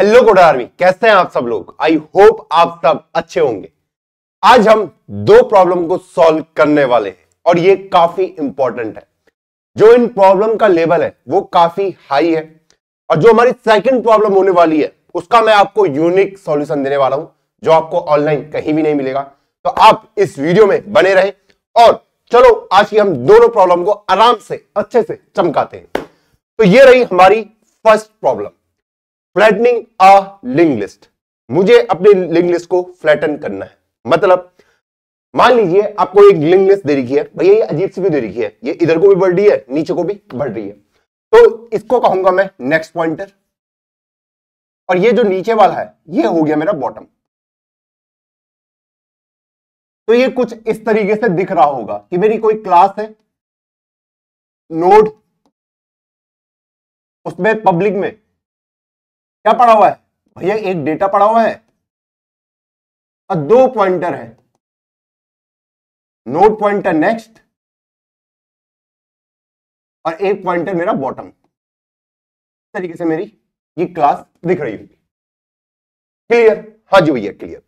Hello coder army कैसे हैं आप सब लोग आई होप आप सब अच्छे होंगे आज हम दो प्रॉब्लम को सॉल्व करने वाले हैं और ये काफी इंपॉर्टेंट है जो इन प्रॉब्लम का लेवल है वो काफी हाई है और जो हमारी सेकंड प्रॉब्लम होने वाली है उसका मैं आपको यूनिक सॉल्यूशन देने वाला हूं जो आपको ऑनलाइन कहीं भी नहीं मिलेगा तो आप इस वीडियो में बने रहे और चलो आज की हम दोनों प्रॉब्लम को आराम से अच्छे से चमकाते हैं तो ये रही हमारी फर्स्ट प्रॉब्लम फ्लैटनिंग अ लिंग लिस्ट मुझे अपनी लिंग लिस्ट को फ्लैटन करना है मतलब मान लीजिए आपको एक लिंग लिस्ट दे रखी है भैया ये अजीब सी भी दे रखी है ये इधर को भी बढ़ रही है नीचे को भी बढ़ रही है तो इसको कहूंगा मैं नेक्स्ट पॉइंटर और ये जो नीचे वाला है ये हो गया मेरा बॉटम तो ये कुछ इस तरीके से दिख रहा होगा कि मेरी कोई क्लास है नोड उसमें पब्लिक में क्या पड़ा हुआ है भैया एक डेटा पड़ा हुआ है और दो पॉइंटर है नोड पॉइंटर नेक्स्ट और एक पॉइंटर मेरा बॉटम तरीके से मेरी ये क्लास दिख रही होगी क्लियर हाँ जी भैया क्लियर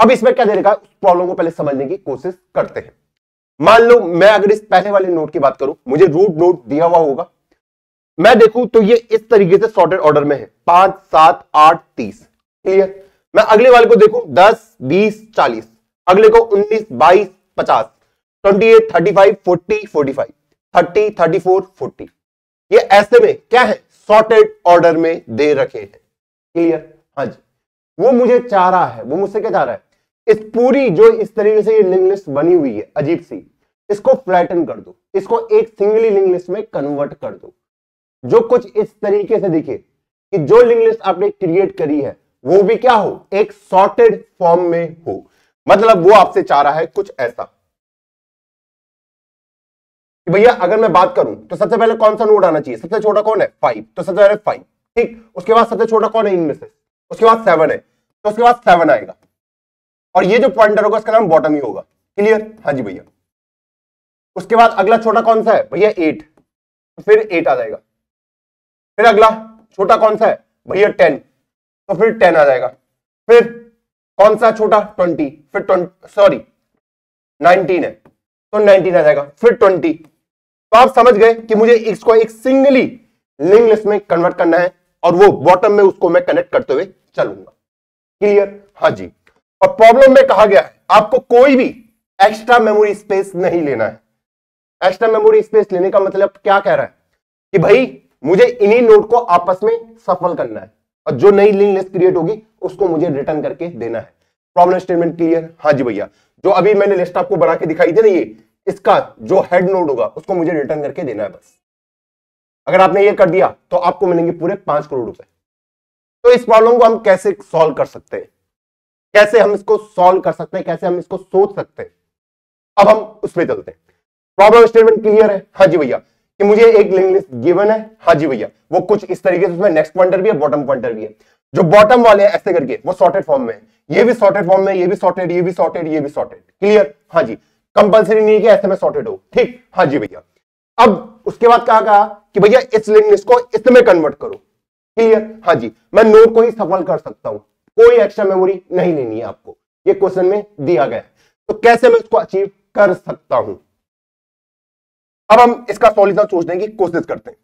अब इसमें क्या देखा उस प्रॉब्लम को पहले समझने की कोशिश करते हैं मान लो मैं अगर इस पहले वाले नोट की बात करूं मुझे रूट नोट दिया हुआ होगा मैं देखूं तो ये इस तरीके से सॉर्टेड ऑर्डर में है पांच सात आठ तीस क्लियर मैं अगले वाले को देखूं दस बीस चालीस अगले को उन्नीस बाईस पचास twenty eight thirty five forty forty five thirty thirty four forty ये ऐसे में क्या है सॉर्टेड ऑर्डर में दे रखे हैं क्लियर हाँ जी वो मुझे चाह रहा है वो मुझसे क्या चाह रहा है इस पूरी जो इस तरीके से ये लिंक लिस्ट बनी हुई है अजीब सी इसको फ्लैटन कर दो इसको एक सिंगली लिंग लिस्ट में कन्वर्ट कर दो जो कुछ इस तरीके से दिखे कि जो लिंक लिस्ट आपने क्रिएट करी है वो भी क्या हो एक सॉर्टेड फॉर्म में हो मतलब वो आपसे चाह रहा है कुछ ऐसा भैया अगर मैं बात करूं तो सबसे पहले कौन सा नोड आना चाहिए सबसे छोटा कौन है फाइव तो सबसे पहले फाइव ठीक उसके बाद सबसे छोटा कौन है इनमें से उसके बाद सेवन है तो उसके बाद सेवन आएगा और ये जो पॉइंटर होगा उसका नाम बॉटम ही होगा क्लियर हाँ जी भैया उसके बाद अगला छोटा कौन सा है भैया एट तो फिर एट आ जाएगा फिर अगला छोटा कौन सा है भैया टेन तो फिर टेन आ जाएगा फिर कौन सा छोटा ट्वेंटी फिर ट्वेंटी सॉरी नाइनटीन है तो नाइनटीन आ जाएगा फिर ट्वेंटी तो आप समझ गए कि मुझे इसको एक सिंगली लिंग लिस्ट में कन्वर्ट करना है और वो बॉटम में उसको मैं कनेक्ट करते हुए चलूंगा क्लियर हाँ जी और प्रॉब्लम में कहा गया है आपको कोई भी एक्स्ट्रा मेमोरी स्पेस नहीं लेना है एक्स्ट्रा मेमोरी स्पेस लेने का मतलब क्या कह रहा है कि भाई मुझे इन्हीं नोट को आपस में सफल करना है और जो नई लिंक लिस्ट क्रिएट होगी उसको मुझे रिटर्न करके देना है प्रॉब्लम स्टेटमेंट क्लियर हाँ जी भैया जो अभी मैंने लिस्ट आपको बना के दिखाई थी ना ये इसका जो हेड नोट होगा उसको मुझे रिटर्न करके देना है बस अगर आपने ये कर दिया तो आपको मिलेंगे पूरे पांच करोड़ रुपए तो इस प्रॉब्लम को हम कैसे सॉल्व कर सकते हैं कैसे हम इसको सॉल्व कर सकते हैं कैसे हम इसको सोच सकते हैं अब हम उसमें चलते हैं प्रॉब्लम स्टेटमेंट क्लियर है हाँ जी भैया कि मुझे एक लिंक लिस्ट गिवन है हाँ जी भैया वो कुछ इस तरीके से उसमें नेक्स्ट पॉइंटर भी है बॉटम पॉइंटर भी है जो बॉटम वाले हैं ऐसे करके वो सॉर्टेड फॉर्म में ये भी सॉर्टेड फॉर्म में ये भी सॉर्टेड ये भी सॉर्टेड ये भी सॉर्टेड क्लियर हाँ जी कंपलसरी नहीं कि ऐसे में सॉर्टेड हो ठीक हाँ जी भैया अब उसके बाद कहा, कहा कि भैया इस लिंक लिस्ट को इसमें कन्वर्ट करो क्लियर हाँ जी मैं नोट को ही सफल कर सकता हूं कोई एक्स्ट्रा मेमोरी नहीं लेनी है आपको ये क्वेश्चन में दिया गया तो कैसे मैं इसको अचीव कर सकता हूं अब हम इसका सॉल्यूशन सोचने की कोशिश करते हैं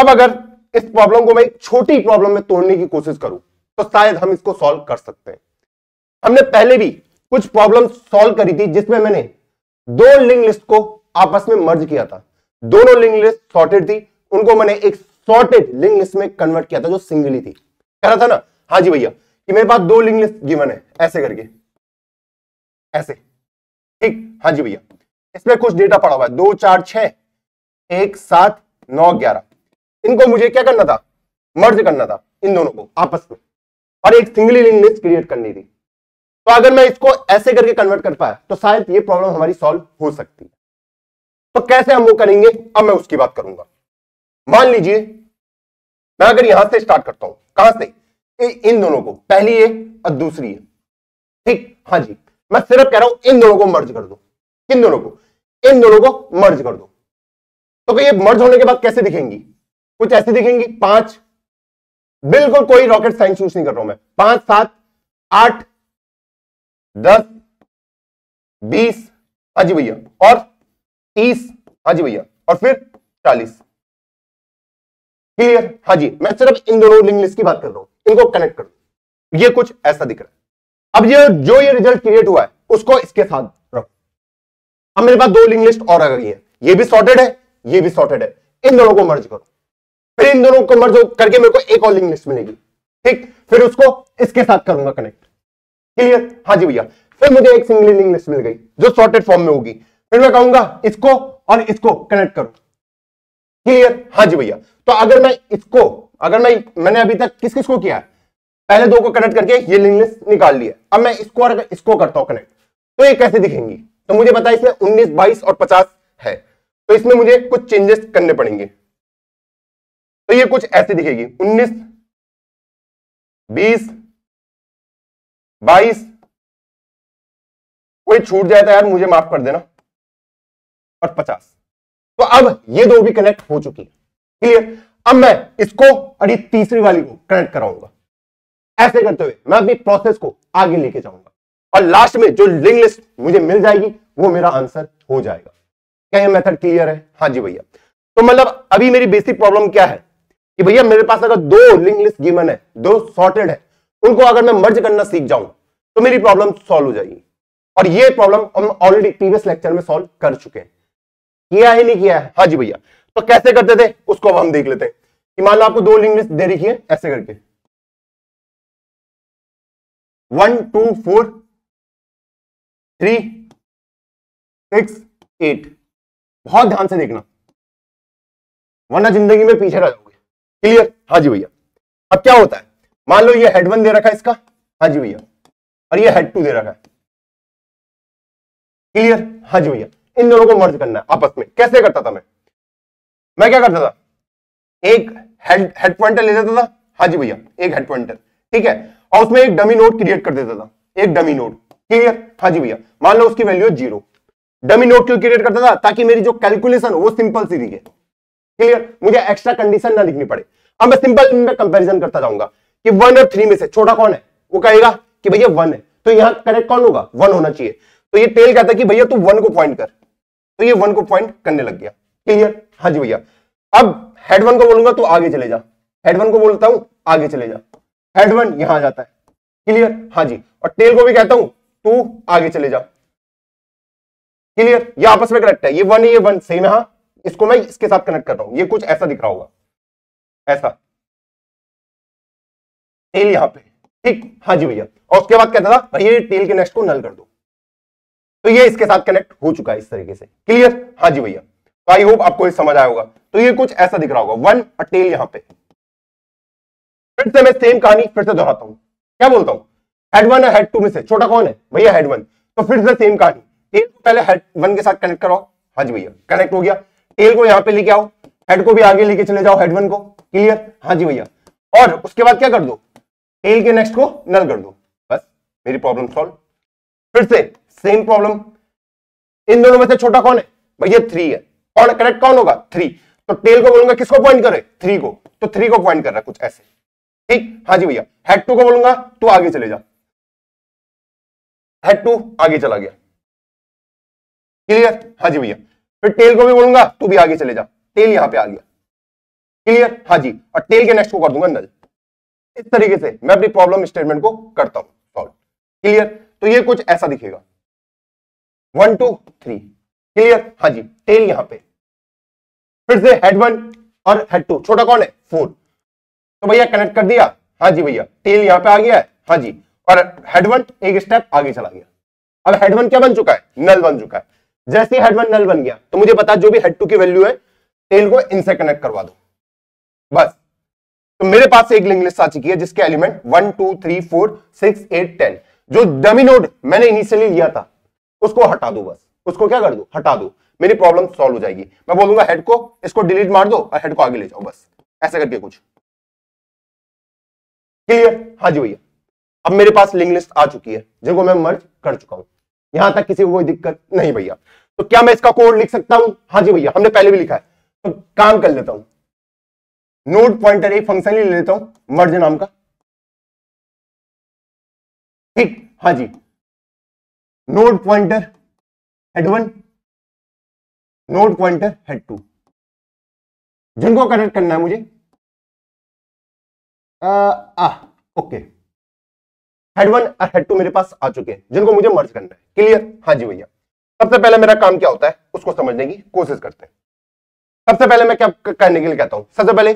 अब अगर इस प्रॉब्लम को मैं एक छोटी प्रॉब्लम में तोड़ने की कोशिश करूं तो शायद हम इसको सॉल्व कर सकते हैं हमने पहले भी कुछ प्रॉब्लम सॉल्व करी थी जिसमें मैंने दो लिंक लिस्ट को आपस में मर्ज किया था दोनों लिंक लिस्ट सॉर्टेड थी उनको मैंने एक सॉर्टेड लिंक लिस्ट में कन्वर्ट किया था जो सिंगली थी कह रहा था ना हाँ जी भैया कि मेरे पास दो लिंक लिस्ट गिवन है ऐसे करके ऐसे ठीक हाँ जी भैया इसमें कुछ डेटा पड़ा हुआ है दो चार छह एक सात नौ ग्यारह इनको मुझे क्या करना था मर्ज करना था इन दोनों को आपस में और एक सिंगल लिस्ट क्रिएट करनी थी तो अगर मैं इसको ऐसे करके कन्वर्ट कर पाया तो शायद ये प्रॉब्लम हमारी सॉल्व हो सकती है तो कैसे हम वो करेंगे अब मैं उसकी बात करूंगा मान लीजिए मैं अगर यहां से स्टार्ट करता हूं कहां से ए, इन दोनों को पहली है और दूसरी है ठीक हाँ जी मैं सिर्फ कह रहा हूं इन दोनों को मर्ज कर दो किन दोनों को इन दोनों को मर्ज कर दो तो ये मर्ज होने के बाद कैसे दिखेंगी कुछ ऐसे दिखेंगी पांच बिल्कुल कोई रॉकेट साइंस यूज नहीं कर रहा हूं मैं पांच सात आठ दस बीस हाजी भैया और तीस हाजी भैया और फिर चालीस क्लियर हाँ जी मैं सिर्फ इन दोनों लिंग लिस्ट की बात कर रहा हूं इनको कनेक्ट कर ये कुछ ऐसा दिख रहा है अब ये जो ये रिजल्ट क्रिएट हुआ है उसको इसके साथ अब मेरे पास दो लिंक लिस्ट और आ गई है ये भी सॉर्टेड है ये भी सॉर्टेड है इन दोनों को मर्ज करो फिर इन दोनों को मर्ज करके मेरे को एक और लिंक लिस्ट मिलेगी ठीक फिर उसको इसके साथ करूंगा कनेक्ट क्लियर हाँ जी भैया फिर मुझे एक सिंगल लिंक लिस्ट मिल गई जो सॉर्टेड फॉर्म में होगी फिर मैं कहूंगा इसको और इसको कनेक्ट करो क्लियर हाँ जी भैया तो अगर मैं इसको अगर मैं मैंने अभी तक किस किस को किया पहले दो को कनेक्ट करके ये लिंक लिस्ट निकाल लिया अब मैं इसको और इसको करता हूं कनेक्ट तो ये कैसे दिखेंगी तो मुझे पता है इसमें उन्नीस बाईस और पचास है तो इसमें मुझे कुछ चेंजेस करने पड़ेंगे तो ये कुछ ऐसे दिखेगी उन्नीस बीस बाईस कोई छूट जाए तो यार मुझे माफ कर देना और पचास तो अब ये दो भी कनेक्ट हो चुकी है क्लियर अब मैं इसको और ये तीसरी वाली को कनेक्ट कराऊंगा ऐसे करते हुए मैं अपनी प्रोसेस को आगे लेके जाऊंगा और लास्ट में जो लिंक लिस्ट मुझे मिल जाएगी वो मेरा आंसर हो जाएगा क्या ये मेथड क्लियर है हाँ जी भैया तो मतलब अभी मेरी बेसिक प्रॉब्लम क्या है कि भैया मेरे पास अगर दो लिंक लिस्ट गिवन है दो सॉर्टेड है उनको अगर मैं मर्ज करना सीख जाऊं तो मेरी प्रॉब्लम सॉल्व हो जाएगी और ये प्रॉब्लम हम ऑलरेडी प्रीवियस लेक्चर में सॉल्व कर चुके हैं किया है नहीं किया है हाँ जी भैया तो कैसे करते थे उसको अब हम देख लेते हैं कि मान लो आपको दो लिंक लिस्ट दे रखी है ऐसे करके one two four three six eight बहुत ध्यान से देखना वरना जिंदगी में पीछे रह जाओगे क्लियर हाँ जी भैया अब क्या होता है मान लो ये हेड वन दे रखा है इसका हाँ जी भैया और ये हेड टू दे रखा है क्लियर हाँ जी भैया इन दोनों को मर्ज करना है आपस में कैसे करता था मैं मैं क्या करता था एक हेड हेड पॉइंटर ले जाता था हाँ जी भैया एक हेड पॉइंटर ठीक है और उसमें एक डमी नोट क्रिएट कर देता था एक डमी नोट क्लियर हाँ जी भैया मान लो उसकी वैल्यू जीरो डमी नोट क्यों क्रिएट करता था ताकि मेरी जो कैलकुलेशन वो सिंपल सी दिखे क्लियर मुझे एक्स्ट्रा कंडीशन ना लिखनी पड़े अब मैं सिंपल में कंपेरिजन करता जाऊंगा कि वन और थ्री में से छोटा कौन है वो कहेगा कि भैया वन है तो यहाँ करेक्ट कौन होगा वन होना चाहिए तो ये टेल कहता है कि भैया तू वन को पॉइंट कर तो ये वन को पॉइंट करने लग गया क्लियर हाँ जी भैया अब हेड वन को बोलूंगा तू तो आगे चले जा हेड वन को बोलता हूं आगे चले जा हेड वन यहां आ जाता है क्लियर हाँ जी और टेल को भी कहता हूं टू आगे चले जाओ क्लियर ये आपस में कनेक्ट है ये वन ये वन सेम है हाँ? इसको मैं इसके साथ कनेक्ट कर रहा हूं ये कुछ ऐसा दिख रहा होगा ऐसा टेल यहां पे ठीक हाँ जी भैया और उसके बाद कहता था भैया ये टेल के नेक्स्ट को नल कर दो तो ये इसके साथ कनेक्ट हो चुका है इस तरीके से क्लियर हाँ जी भैया तो आई होप आपको समझ आया होगा तो ये कुछ ऐसा दिख रहा होगा वन और टेल यहां पर फिर से मैं सेम कहानी फिर से दोहराता हूं क्या बोलता हूं हेड वन हेड टू में से छोटा कौन है भैया हेड वन तो फिर से सेम कहानी टेल को पहले हेड वन के साथ कनेक्ट कराओ हाँ भैया कनेक्ट हो गया टेल को यहाँ पे लेके आओ हेड को भी आगे लेके चले जाओ हेड वन को क्लियर हाँ जी भैया और उसके बाद क्या कर दो टेल के नेक्स्ट को नल कर दो बस मेरी प्रॉब्लम सॉल्व फिर से सेम प्रॉब्लम इन दोनों में से छोटा कौन है भैया थ्री है कौन करेक्ट कौन होगा थ्री तो टेल को बोलूंगा किसको पॉइंट करे थ्री को तो थ्री को पॉइंट कर रहा कुछ ऐसे ठीक हाँ जी भैया हेड टू को बोलूंगा तू आगे चले जा हेड टू आगे चला गया क्लियर हाँ जी भैया फिर टेल को भी बोलूंगा तू भी आगे चले जा टेल यहां पे आ गया क्लियर हाँ जी और टेल के नेक्स्ट को कर दूंगा नल इस तरीके से मैं अपनी प्रॉब्लम स्टेटमेंट को करता हूं सॉल्व क्लियर तो ये कुछ ऐसा दिखेगा वन टू थ्री क्लियर हाँ जी टेल यहां पे फिर से हेड वन और हेड टू छोटा कौन है फोर तो भैया कनेक्ट कर दिया हाँ जी भैया टेल यहां पे आ गया है हाँ जी पर हेडवन एक स्टेप आगे चला गया अब हेडवन क्या बन चुका है नल बन चुका है जैसे ही हेडवन नल बन गया तो मुझे पता जो भी हेड टू की वैल्यू है टेल को इनसे कनेक्ट करवा दो बस तो मेरे पास से एक लिंग लिस्ट आ चुकी है जिसके element one two three four six eight ten जो डमी नोड मैंने इनिशियली लिया था उसको हटा दो बस उसको क्या कर दो हटा दो मेरी प्रॉब्लम सॉल्व हो जाएगी मैं बोलूंगा हेड को इसको डिलीट मार दो और हेड को आगे ले जाओ बस ऐसा करके कुछ क्लियर हाँ जी भैया अब मेरे पास लिंक लिस्ट आ चुकी है जिनको मैं मर्ज कर चुका हूं यहां तक किसी को कोई दिक्कत नहीं भैया तो क्या मैं इसका कोड लिख सकता हूं हाँ जी भैया हमने पहले भी लिखा है तो काम कर लेता हूं नोट पॉइंटर एक फंक्शन ही ले लेता हूं मर्ज नाम का ठीक हाँ जी node pointer head one node pointer head two जिनको कनेक्ट करना है मुझे आ, आ ओके हेड वन और हेड टू मेरे पास आ चुके हैं जिनको मुझे मर्ज करना है क्लियर हाँ जी भैया सबसे पहले मेरा काम क्या होता है उसको समझने की कोशिश करते हैं सबसे पहले मैं क्या करने के लिए कहता हूं सबसे पहले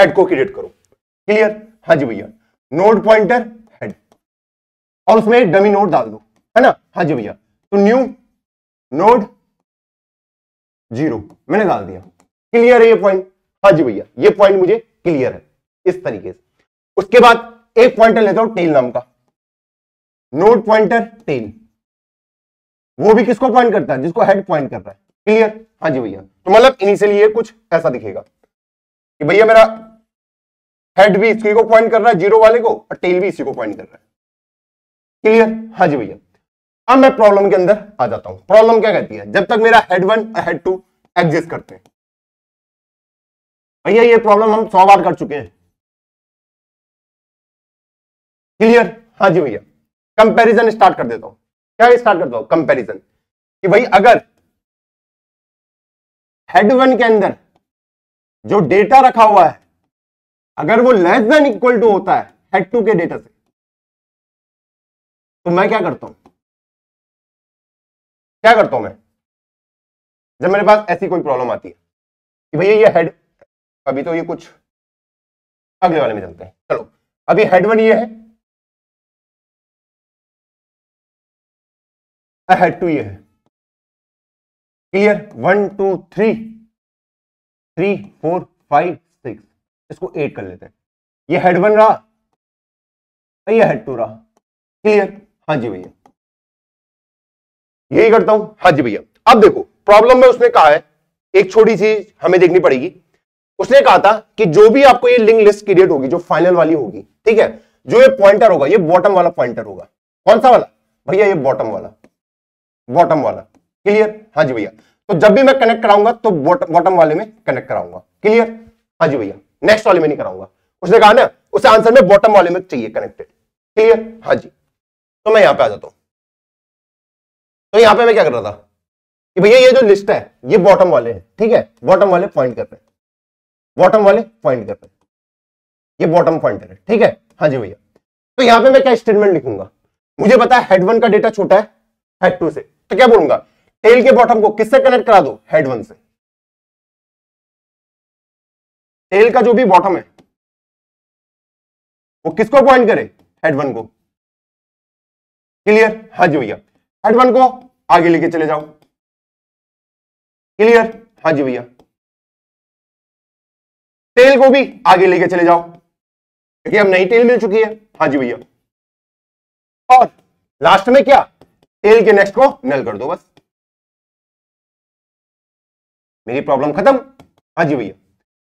हेड को क्रिएट करो क्लियर हाँ जी भैया नोड पॉइंटर हेड और उसमें डमी नोड डाल दो है ना हाँ जी भैया तो न्यू नोड जीरो मैंने डाल दिया क्लियर है ये पॉइंट हाँ जी भैया ये पॉइंट मुझे क्लियर है इस तरीके से उसके बाद एक पॉइंटर लेता हूं टेल नाम का नोट पॉइंटर टेल वो भी किसको पॉइंट करता है जिसको हेड पॉइंट कर रहा है क्लियर हाँ जी भैया तो मतलब इनिशियली ये कुछ ऐसा दिखेगा कि भैया मेरा हेड भी इसी को पॉइंट कर रहा है जीरो वाले को और टेल भी इसी को पॉइंट कर रहा है क्लियर हाँ जी भैया अब मैं प्रॉब्लम के अंदर आ जाता हूं प्रॉब्लम क्या कहती है जब तक मेरा हेड वन और हेड टू एग्जिस्ट करते हैं भैया ये प्रॉब्लम हम सौ बार कर चुके हैं क्लियर हाँ जी भैया कंपैरिजन स्टार्ट कर देता हूं क्या स्टार्ट करता हूं कंपैरिजन कि भाई अगर हेड वन के अंदर जो डेटा रखा हुआ है अगर वो लेस देन इक्वल टू होता है हेड टू के डेटा से तो मैं क्या करता हूं क्या करता हूं मैं जब मेरे पास ऐसी कोई प्रॉब्लम आती है कि भैया ये हेड अभी तो ये कुछ अगले वाले में चलते हैं चलो अभी हेड वन ये है अहेड टू ये clear one two three three four five six इसको एट कर लेते हैं ये हेड वन रहा ये हेड टू रहा क्लियर हाँ जी भैया यही करता हूं हाँ जी भैया अब देखो प्रॉब्लम में उसने कहा है एक छोटी चीज हमें देखनी पड़ेगी उसने कहा था कि जो भी आपको ये लिंक लिस्ट क्रिएट होगी जो फाइनल वाली होगी ठीक है जो ये पॉइंटर होगा ये बॉटम वाला पॉइंटर होगा कौन सा वाला भैया ये बॉटम वाला बॉटम वाला क्लियर हाँ जी भैया तो जब भी मैं कनेक्ट कराऊंगा तो बॉटम वाले में कनेक्ट कराऊंगा क्लियर हाँ जी भैया नेक्स्ट वाले में नहीं कराऊंगा उसने कहा ना उसे आंसर में बॉटम वाले में चाहिए कनेक्टेड क्लियर हाँ जी तो मैं यहां पे आ जाता हूं तो यहां पे मैं क्या कर रहा था कि भैया ये जो लिस्ट है ये बॉटम वाले हैं ठीक है बॉटम वाले पॉइंट करते हैं बॉटम वाले पॉइंट करते हैं ये बॉटम पॉइंट है ठीक है हाँ जी भैया तो यहां पे मैं क्या स्टेटमेंट लिखूंगा मुझे पता है हेड वन का डेटा छोटा है हेड टू से तो क्या बोलूंगा टेल के बॉटम को किससे कनेक्ट करा दो हेड वन से टेल का जो भी बॉटम है वो किसको पॉइंट करे हेड वन को क्लियर हाँ जी भैया हेड वन को आगे लेके चले जाओ क्लियर हाँ जी भैया टेल को भी आगे लेके चले जाओ क्योंकि अब नई टेल मिल चुकी है हाँ जी भैया और लास्ट में क्या टेल के नेक्स्ट को नल कर दो बस मेरी प्रॉब्लम खत्म हाँ जी भैया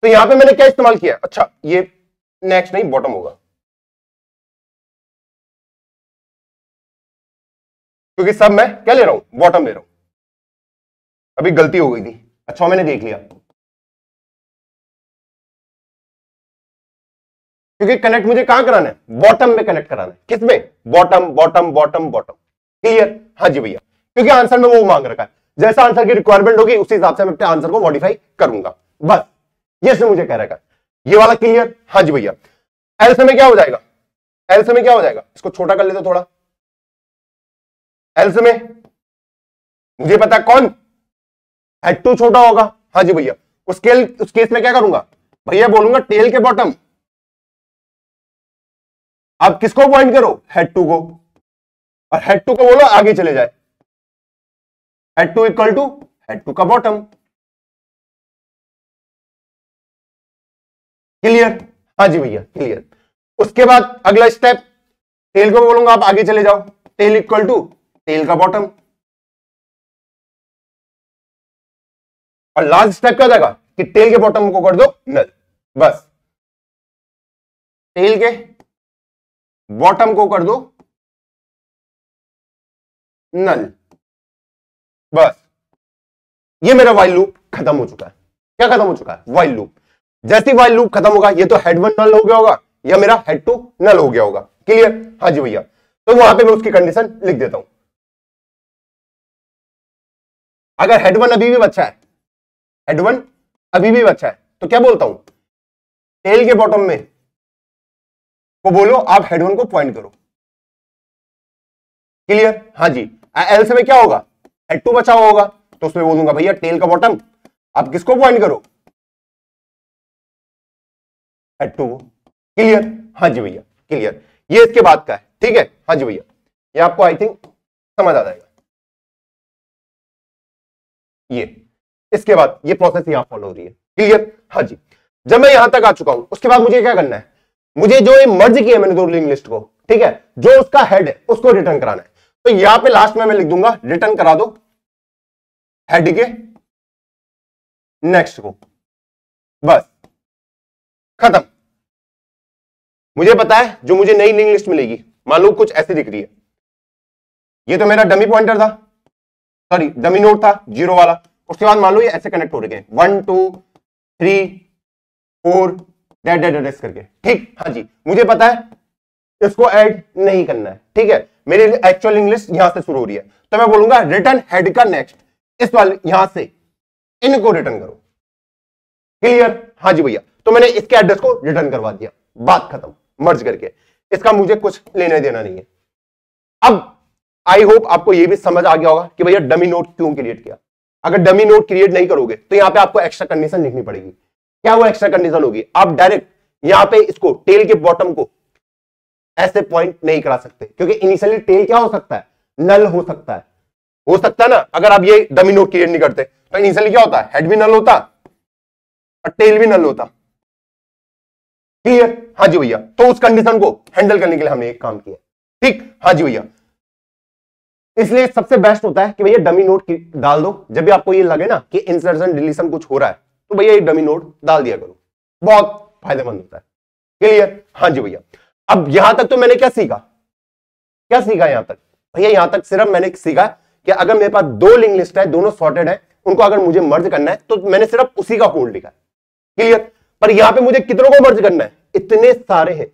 तो यहां पे मैंने क्या इस्तेमाल किया अच्छा ये नेक्स्ट नहीं बॉटम होगा क्योंकि सब मैं क्या ले रहा हूं बॉटम ले रहा हूं अभी गलती हो गई थी अच्छा मैंने देख लिया क्योंकि कनेक्ट मुझे कहां कराना है बॉटम में कनेक्ट कराना है किसमें bottom bottom bottom bottom clear हाँ जी भैया क्योंकि आंसर में वो मांग रखा है जैसा आंसर की रिक्वायरमेंट होगी उसी हिसाब से मैं अपने आंसर को मॉडिफाई करूंगा बस ये से मुझे कह रखा ये वाला क्लियर हाँ जी भैया एल्स में क्या हो जाएगा एल्स में क्या हो जाएगा इसको छोटा कर लेते थोड़ा एल्स में मुझे पता कौन हेड टू छोटा होगा हाँ जी भैया उसके उस केस में क्या करूंगा भैया बोलूंगा टेल के बॉटम अब किसको पॉइंट करो हेड टू को और हेड टू को बोलो आगे चले जाए head two equal to head two का बॉटम क्लियर हाँ जी भैया क्लियर उसके बाद अगला स्टेप टेल को बोलूंगा आप आगे चले जाओ टेल इक्वल टू टेल का बॉटम और लास्ट स्टेप क्या जाएगा कि टेल के बॉटम को कर दो नल बस टेल के बॉटम को कर दो नल बस ये मेरा वाइल लूप खत्म हो चुका है क्या खत्म हो चुका है वाइल लूप जैसे वाइल लूप खत्म होगा ये तो हेड वन नल हो गया होगा या मेरा हेड टू नल हो गया होगा क्लियर हाँ जी भैया तो वहां पे मैं उसकी कंडीशन लिख देता हूं अगर हेड वन अभी भी बच्चा है हेड वन अभी भी बच्चा है तो क्या बोलता हूं टेल के बॉटम में को बोलो आप हेड वन को पॉइंट करो क्लियर हाँ जी एल से में क्या होगा हेड टू बचा होगा तो उसमें बोलूंगा भैया टेल का बॉटम आप किसको पॉइंट करो हेड टू क्लियर हाँ जी भैया क्लियर ये इसके बाद का है ठीक है हाँ जी भैया ये आपको आई थिंक समझ आ जाएगा ये इसके बाद ये प्रोसेस यहां फॉलो हो रही है क्लियर हाँ जी जब मैं यहां तक आ चुका हूं उसके बाद मुझे क्या करना है मुझे जो ये मर्ज किया मैंने दो लिंक लिस्ट को ठीक है जो उसका हेड है उसको रिटर्न कराना है तो यहां पे लास्ट में मैं लिख दूंगा रिटर्न करा दो हेड के नेक्स्ट को बस खत्म मुझे पता है जो मुझे नई लिंक लिस्ट मिलेगी मान लो कुछ ऐसी दिख रही है ये तो मेरा डमी पॉइंटर था सॉरी डमी नोट था जीरो वाला उसके बाद मान लो ये ऐसे कनेक्ट हो हैं वन टू थ्री फोर डेट डेट एड्रेस करके ठीक हाँ जी मुझे पता है इसको ऐड नहीं करना है ठीक है मेरी एक्चुअल इंग्लिश यहां से शुरू हो रही है तो मैं बोलूंगा रिटर्न हेड का नेक्स्ट इस वाले यहां से इनको रिटर्न करो क्लियर हाँ जी भैया तो मैंने इसके एड्रेस को रिटर्न करवा दिया बात खत्म मर्ज करके इसका मुझे कुछ लेने देना नहीं है अब आई होप आपको यह भी समझ आ गया होगा कि भैया डमी नोट क्यों क्रिएट किया अगर डमी नोट क्रिएट नहीं करोगे तो यहां पे आपको एक्स्ट्रा कंडीशन लिखनी पड़ेगी क्या वो एक्स्ट्रा कंडीशन होगी आप डायरेक्ट यहां पे इसको टेल के बॉटम को ऐसे पॉइंट नहीं करा सकते क्योंकि इनिशियली टेल क्या हो सकता है नल हो सकता है हो सकता है ना अगर आप ये डमी नोट क्रिएट नहीं करते तो इनिशियली क्या होता है हेड भी नल होता और टेल भी नल होता क्लियर हाँ जी भैया तो उस कंडीशन को हैंडल करने के लिए हमने एक काम किया ठीक हाँ जी भैया इसलिए सबसे बेस्ट होता है कि भैया डमी नोट डाल दो जब भी आपको ये लगे ना कि इंसर्शन डिलीशन कुछ हो रहा है तो भैया ये डमी नोट डाल दिया करो बहुत फायदेमंद होता है क्लियर हाँ जी भैया अब यहां तक तो मैंने क्या सीखा क्या सीखा यहां तक भैया यहां तक सिर्फ मैंने सीखा कि अगर मेरे पास दो लिंक लिस्ट है दोनों सॉर्टेड है उनको अगर मुझे मर्ज करना है तो मैंने सिर्फ उसी का कोड लिखा क्लियर पर यहां पे मुझे कितनों को मर्ज करना है इतने सारे हैं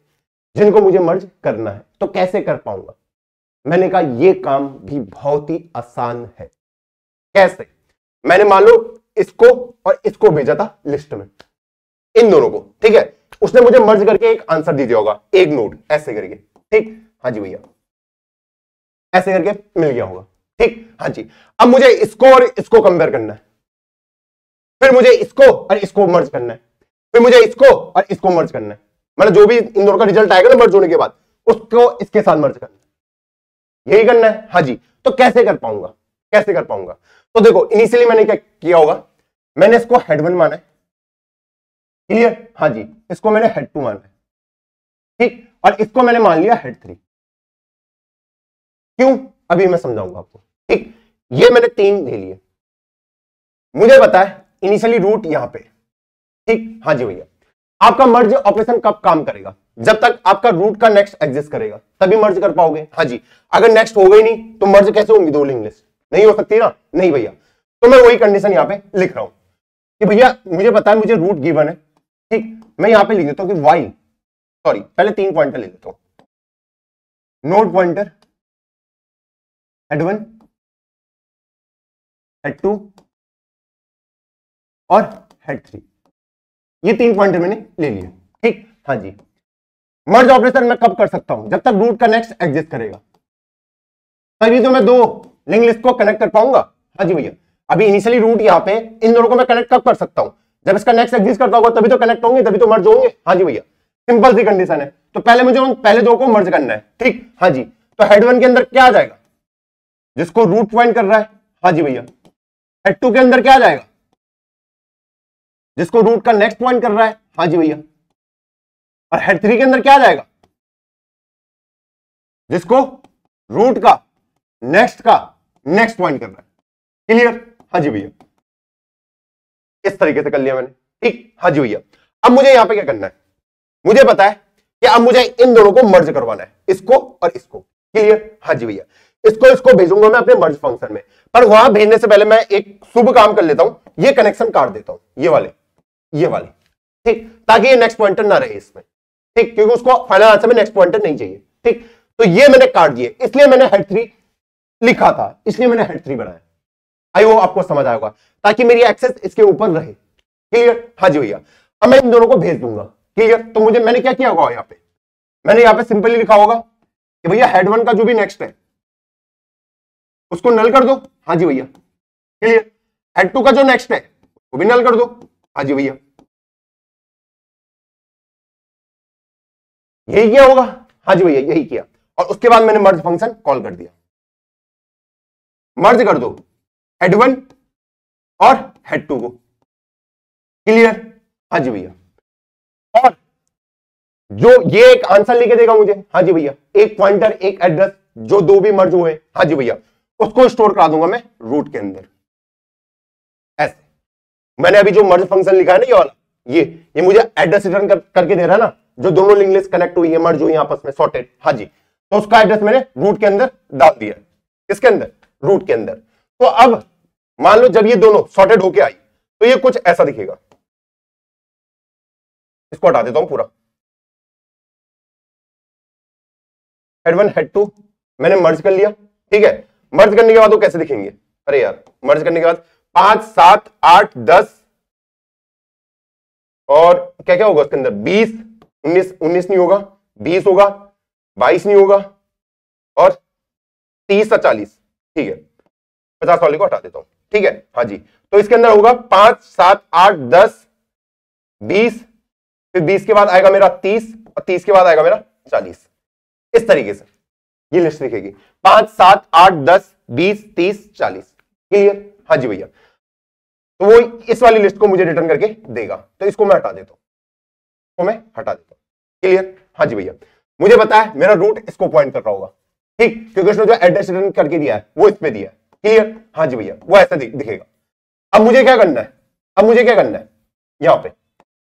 जिनको मुझे मर्ज करना है तो कैसे कर पाऊंगा मैंने कहा यह काम भी बहुत ही आसान है कैसे मैंने मान लो इसको और इसको भेजा था लिस्ट में इन दोनों को ठीक है उसने मुझे मर्ज करके एक आंसर दे दिया होगा एक नोट ऐसे करके ठीक हाँ जी भैया ऐसे करके मिल गया होगा ठीक हाँ जी अब मुझे इसको और इसको कंपेयर करना है फिर मुझे इसको और इसको मर्ज करना है फिर मुझे इसको और इसको मर्ज करना है मतलब जो भी इन दोनों का रिजल्ट आएगा ना मर्ज होने के बाद उसको इसके साथ मर्ज करना है यही करना है हाँ जी तो कैसे कर पाऊंगा कैसे कर पाऊंगा तो देखो इनिशियली मैंने क्या किया होगा मैंने इसको हेडवन माना है क्लियर हाँ जी इसको मैंने हेड टू माना है ठीक और इसको मैंने मान लिया हेड थ्री क्यों अभी मैं समझाऊंगा आपको ठीक ये मैंने तीन ले लिए मुझे बताए इनिशियली रूट यहां पे ठीक हाँ जी भैया आपका मर्ज ऑपरेशन कब काम करेगा जब तक आपका रूट का नेक्स्ट एग्जिस्ट करेगा तभी मर्ज कर पाओगे हाँ जी अगर नेक्स्ट हो गई नहीं तो मर्ज कैसे होगी दो लिंक लिस्ट नहीं हो सकती ना नहीं भैया तो मैं वही कंडीशन यहां पे लिख रहा हूं कि भैया मुझे पता है मुझे रूट गिवन है ठीक मैं यहां पे लिख देता हूं कि वाई सॉरी पहले तीन पॉइंटर ले देता हूं node pointer head one head two और हेड थ्री ये तीन पॉइंटर मैंने ले लिए ठीक हाँ जी मर्ज ऑपरेशन मैं कब कर सकता हूं जब तक रूट का नेक्स्ट एग्जिस्ट करेगा तभी तो मैं दो लिंक लिस्ट को कनेक्ट कर पाऊंगा हाँ जी भैया अभी इनिशियली रूट यहां पे इन दोनों को मैं कनेक्ट कब कर सकता हूं जब इसका नेक्स्ट एग्जिस्ट करता होगा तभी तो कनेक्ट होंगे तभी तो मर्ज होंगे हाँ जी भैया सिंपल सी कंडीशन है तो पहले मुझे उन पहले दो को मर्ज करना है ठीक हाँ जी तो हेड वन के अंदर क्या आ जाएगा जिसको रूट फाइंड कर रहा है हाँ जी भैया हेड टू के अंदर क्या आ जाएगा जिसको रूट का नेक्स्ट पॉइंट कर रहा है हाँ जी भैया और हेड थ्री के अंदर क्या आ जाएगा जिसको रूट का नेक्स्ट का नेक्स्ट पॉइंट कर रहा है क्लियर हाँ जी भैया इस तरीके से कर लिया मैंने ठीक हाँ जी भैया अब मुझे यहां पे क्या करना है मुझे पता है कि अब मुझे इन दोनों को मर्ज करवाना है इसको और इसको क्लियर हाँ जी भैया इसको इसको भेजूंगा मैं अपने मर्ज फंक्शन में पर वहां भेजने से पहले मैं एक शुभ काम कर लेता हूं ये कनेक्शन काट देता हूं ये वाले ये वाले ठीक ताकि ये नेक्स्ट पॉइंटर ना रहे इसमें ठीक क्योंकि उसको फाइनल आंसर में नेक्स्ट पॉइंटर नहीं चाहिए ठीक तो ये मैंने काट दिए इसलिए मैंने हेड थ्री लिखा था इसलिए मैंने हेड थ्री बनाया आई वो आपको समझ आएगा ताकि मेरी एक्सेस इसके ऊपर रहे क्लियर हाँ जी भैया अब मैं इन दोनों को भेज दूंगा क्लियर तो मुझे मैंने क्या किया होगा यहाँ पे मैंने यहाँ पे सिंपली लिखा होगा कि भैया हेड वन का जो भी नेक्स्ट है उसको नल कर दो हाँ जी भैया क्लियर हेड टू का जो नेक्स्ट है वो भी नल कर दो हाँ जी भैया यही किया होगा हाँ जी भैया यही किया और उसके बाद मैंने मर्ज फंक्शन कॉल कर दिया मर्ज कर दो हेड वन और हेड टू को क्लियर हाँ जी भैया और जो ये एक आंसर लेके देगा मुझे हाँ जी भैया एक पॉइंटर एक एड्रेस जो दो भी मर्ज हुए हाँ जी भैया उसको स्टोर करा दूंगा मैं रूट के अंदर ऐसे मैंने अभी जो मर्ज फंक्शन लिखा है ना ये वाला ये ये मुझे एड्रेस रिटर्न कर, करके दे रहा है ना जो दोनों लिंक कनेक्ट हुई है मर्ज हुई आपस में सॉर्टेड हाँ जी तो उसका एड्रेस मैंने रूट के अंदर डाल दिया इसके अंदर रूट के अंदर तो अब मान लो जब ये दोनों सॉर्टेड होके आई तो ये कुछ ऐसा दिखेगा इसको हटा देता हूं पूरा हेड वन हेड टू मैंने मर्ज कर लिया ठीक है मर्ज करने के बाद वो कैसे दिखेंगे अरे यार मर्ज करने के बाद पांच सात आठ दस और क्या क्या होगा उसके अंदर बीस उन्नीस उन्नीस नहीं होगा बीस होगा बाईस नहीं होगा और तीस या चालीस ठीक है पचास वाले को हटा देता हूं ठीक है हाँ जी तो इसके अंदर होगा पांच सात आठ दस बीस फिर बीस के बाद आएगा मेरा तीस और तीस के बाद आएगा मेरा चालीस इस तरीके से ये लिस्ट लिखेगी पांच सात आठ दस बीस तीस चालीस क्लियर हाँ जी भैया तो वो इस वाली लिस्ट को मुझे रिटर्न करके देगा तो इसको मैं हटा देता हूं तो मैं हटा देता हूं क्लियर हाँ जी भैया मुझे बताया मेरा रूट इसको पॉइंट कर रहा होगा ठीक क्योंकि उसने जो एड्रेस रिटर्न करके दिया है वो इस पे दिया है क्लियर हाँ जी भैया वो ऐसा दिखेगा अब मुझे क्या करना है अब मुझे क्या करना है यहाँ पे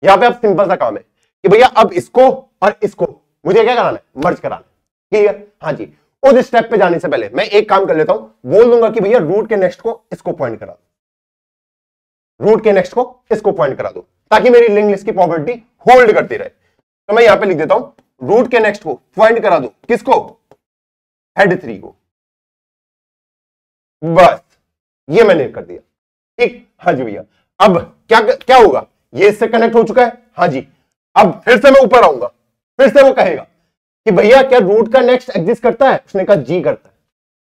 यहाँ पे अब सिंपल सा काम है कि भैया अब इसको और इसको मुझे क्या कराना है मर्ज कराना क्लियर हाँ जी उस स्टेप पे जाने से पहले मैं एक काम कर लेता हूं बोल दूंगा कि भैया रूट के नेक्स्ट को इसको पॉइंट करा दो रूट के नेक्स्ट को इसको पॉइंट करा दो ताकि मेरी लिंक लिस्ट की प्रॉपर्टी होल्ड करती रहे तो मैं यहां पे लिख देता हूं रूट के नेक्स्ट को पॉइंट करा दो किसको हेड थ्री को बस ये मैंने कर दिया ठीक हाँ जी भैया अब क्या क्या होगा ये इससे कनेक्ट हो चुका है हाँ जी अब फिर से मैं ऊपर आऊंगा फिर से वो कहेगा कि भैया क्या रूट का नेक्स्ट एग्जिस्ट करता है उसने कहा जी करता है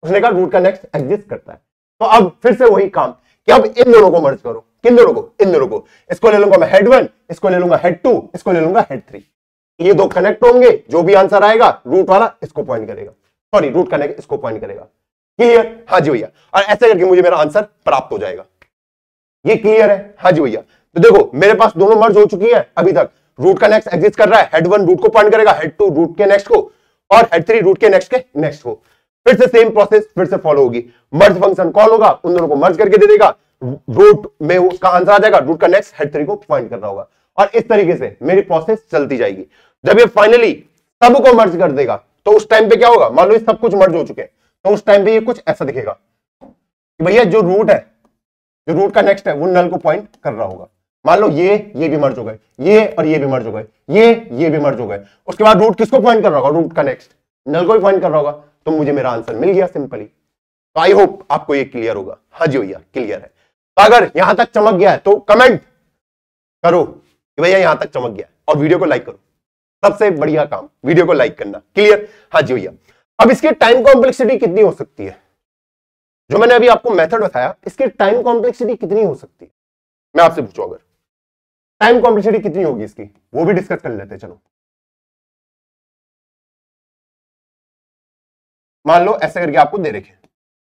उसने कहा रूट का नेक्स्ट एग्जिस्ट करता है तो अब फिर से वही काम कि अब इन दोनों को मर्ज करो किन दोनों को इन दोनों को इसको ले लूंगा मैं हेड वन इसको ले लूंगा हेड टू इसको ले लूंगा हेड थ्री ये दो कनेक्ट होंगे जो भी आंसर आएगा रूट वाला इसको पॉइंट करेगा सॉरी रूट कनेक्ट इसको पॉइंट करेगा क्लियर हाँ जी भैया और ऐसे करके मुझे मेरा आंसर प्राप्त हो जाएगा ये क्लियर है हाँ जी भैया तो देखो मेरे पास दोनों मर्ज हो चुकी है अभी तक रूट का नेक्स्ट एग्जिस्ट कर रहा है हेड वन रूट को पॉइंट करेगा हेड टू रूट के नेक्स्ट को और हेड थ्री रूट के नेक्स्ट के नेक्स्ट को फिर से सेम प्रोसेस फिर से फॉलो होगी मर्ज फंक्शन कॉल होगा उन दोनों को मर्ज करके दे देगा रूट में उसका आंसर आ जाएगा रूट का नेक्स्ट हेड थ्री को पॉइंट करना होगा और इस तरीके से मेरी प्रोसेस चलती जाएगी जब ये फाइनली सबको मर्ज कर देगा तो उस टाइम पे क्या होगा मान लो सब कुछ मर्ज हो चुके हैं तो उस टाइम पे ये कुछ ऐसा दिखेगा कि भैया जो रूट है जो रूट का नेक्स्ट है वो नल को पॉइंट कर रहा होगा मान लो ये ये भी मर्ज हो गए ये और ये भी मर्ज हो गए ये ये भी मर्ज हो गए उसके बाद रूट किसको पॉइंट कर रहा होगा रूट का नेक्स्ट नल को भी पॉइंट कर रहा होगा तो मुझे मेरा आंसर मिल गया सिंपली तो आई होप आपको ये क्लियर होगा हाँ जी भैया क्लियर है तो अगर यहां तक चमक गया है तो कमेंट करो कि भैया यहां तक चमक गया और वीडियो को लाइक करो सबसे बढ़िया काम वीडियो को लाइक करना क्लियर हाँ जी भैया अब इसकी टाइम कॉम्प्लेक्सिटी कितनी हो सकती है जो मैंने अभी आपको मेथड बताया इसकी टाइम कॉम्प्लेक्सिटी कितनी हो सकती है मैं आपसे पूछू अगर टाइम कॉम्प्लेक्सिटी कितनी होगी इसकी वो भी डिस्कस कर लेते हैं चलो मान लो ऐसे करके आपको दे रखे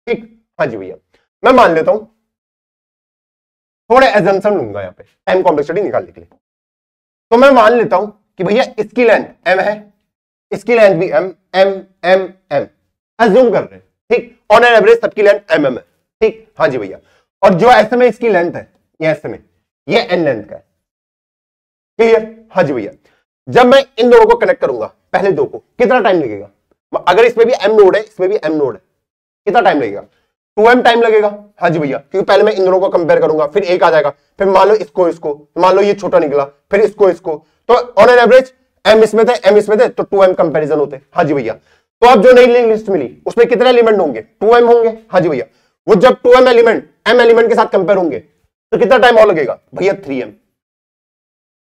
ठीक हाँ जी भैया मैं मान लेता हूं थोड़े एजम्पन लूंगा यहां पे टाइम कॉम्प्लेक्सिटी निकालने के लिए तो मैं मान लेता हूं कि भैया इसकी लेंथ एम है इसकी लेंथ भी m m m m assume कर रहे ठीक ऑन एन एवरेज सबकी लेंथ एम एम है ठीक हाँ जी भैया और जो एस एम इसकी लेंथ है ये एस एम है ये एन लेंथ का है क्लियर हाँ जी भैया जब मैं इन दोनों को कनेक्ट करूंगा पहले दो को कितना टाइम लगेगा अगर इसमें भी एम नोड है इसमें भी एम नोड है कितना टाइम लगेगा टू एम टाइम लगेगा हाँ जी भैया क्योंकि पहले मैं इन दोनों को कंपेयर करूंगा फिर एक आ जाएगा फिर मान लो इसको इसको मान लो ये छोटा निकला फिर इसको इसको तो ऑन एन एवरेज एम इसमें थे एम इसमें थे तो टू एम कंपेरिजन होते हाँ जी भैया तो अब जो नई लिस्ट मिली उसमें कितने एलिमेंट होंगे टू एम होंगे हाँ जी भैया वो जब two m element m element के साथ कंपेयर होंगे तो कितना टाइम और लगेगा भैया थ्री एम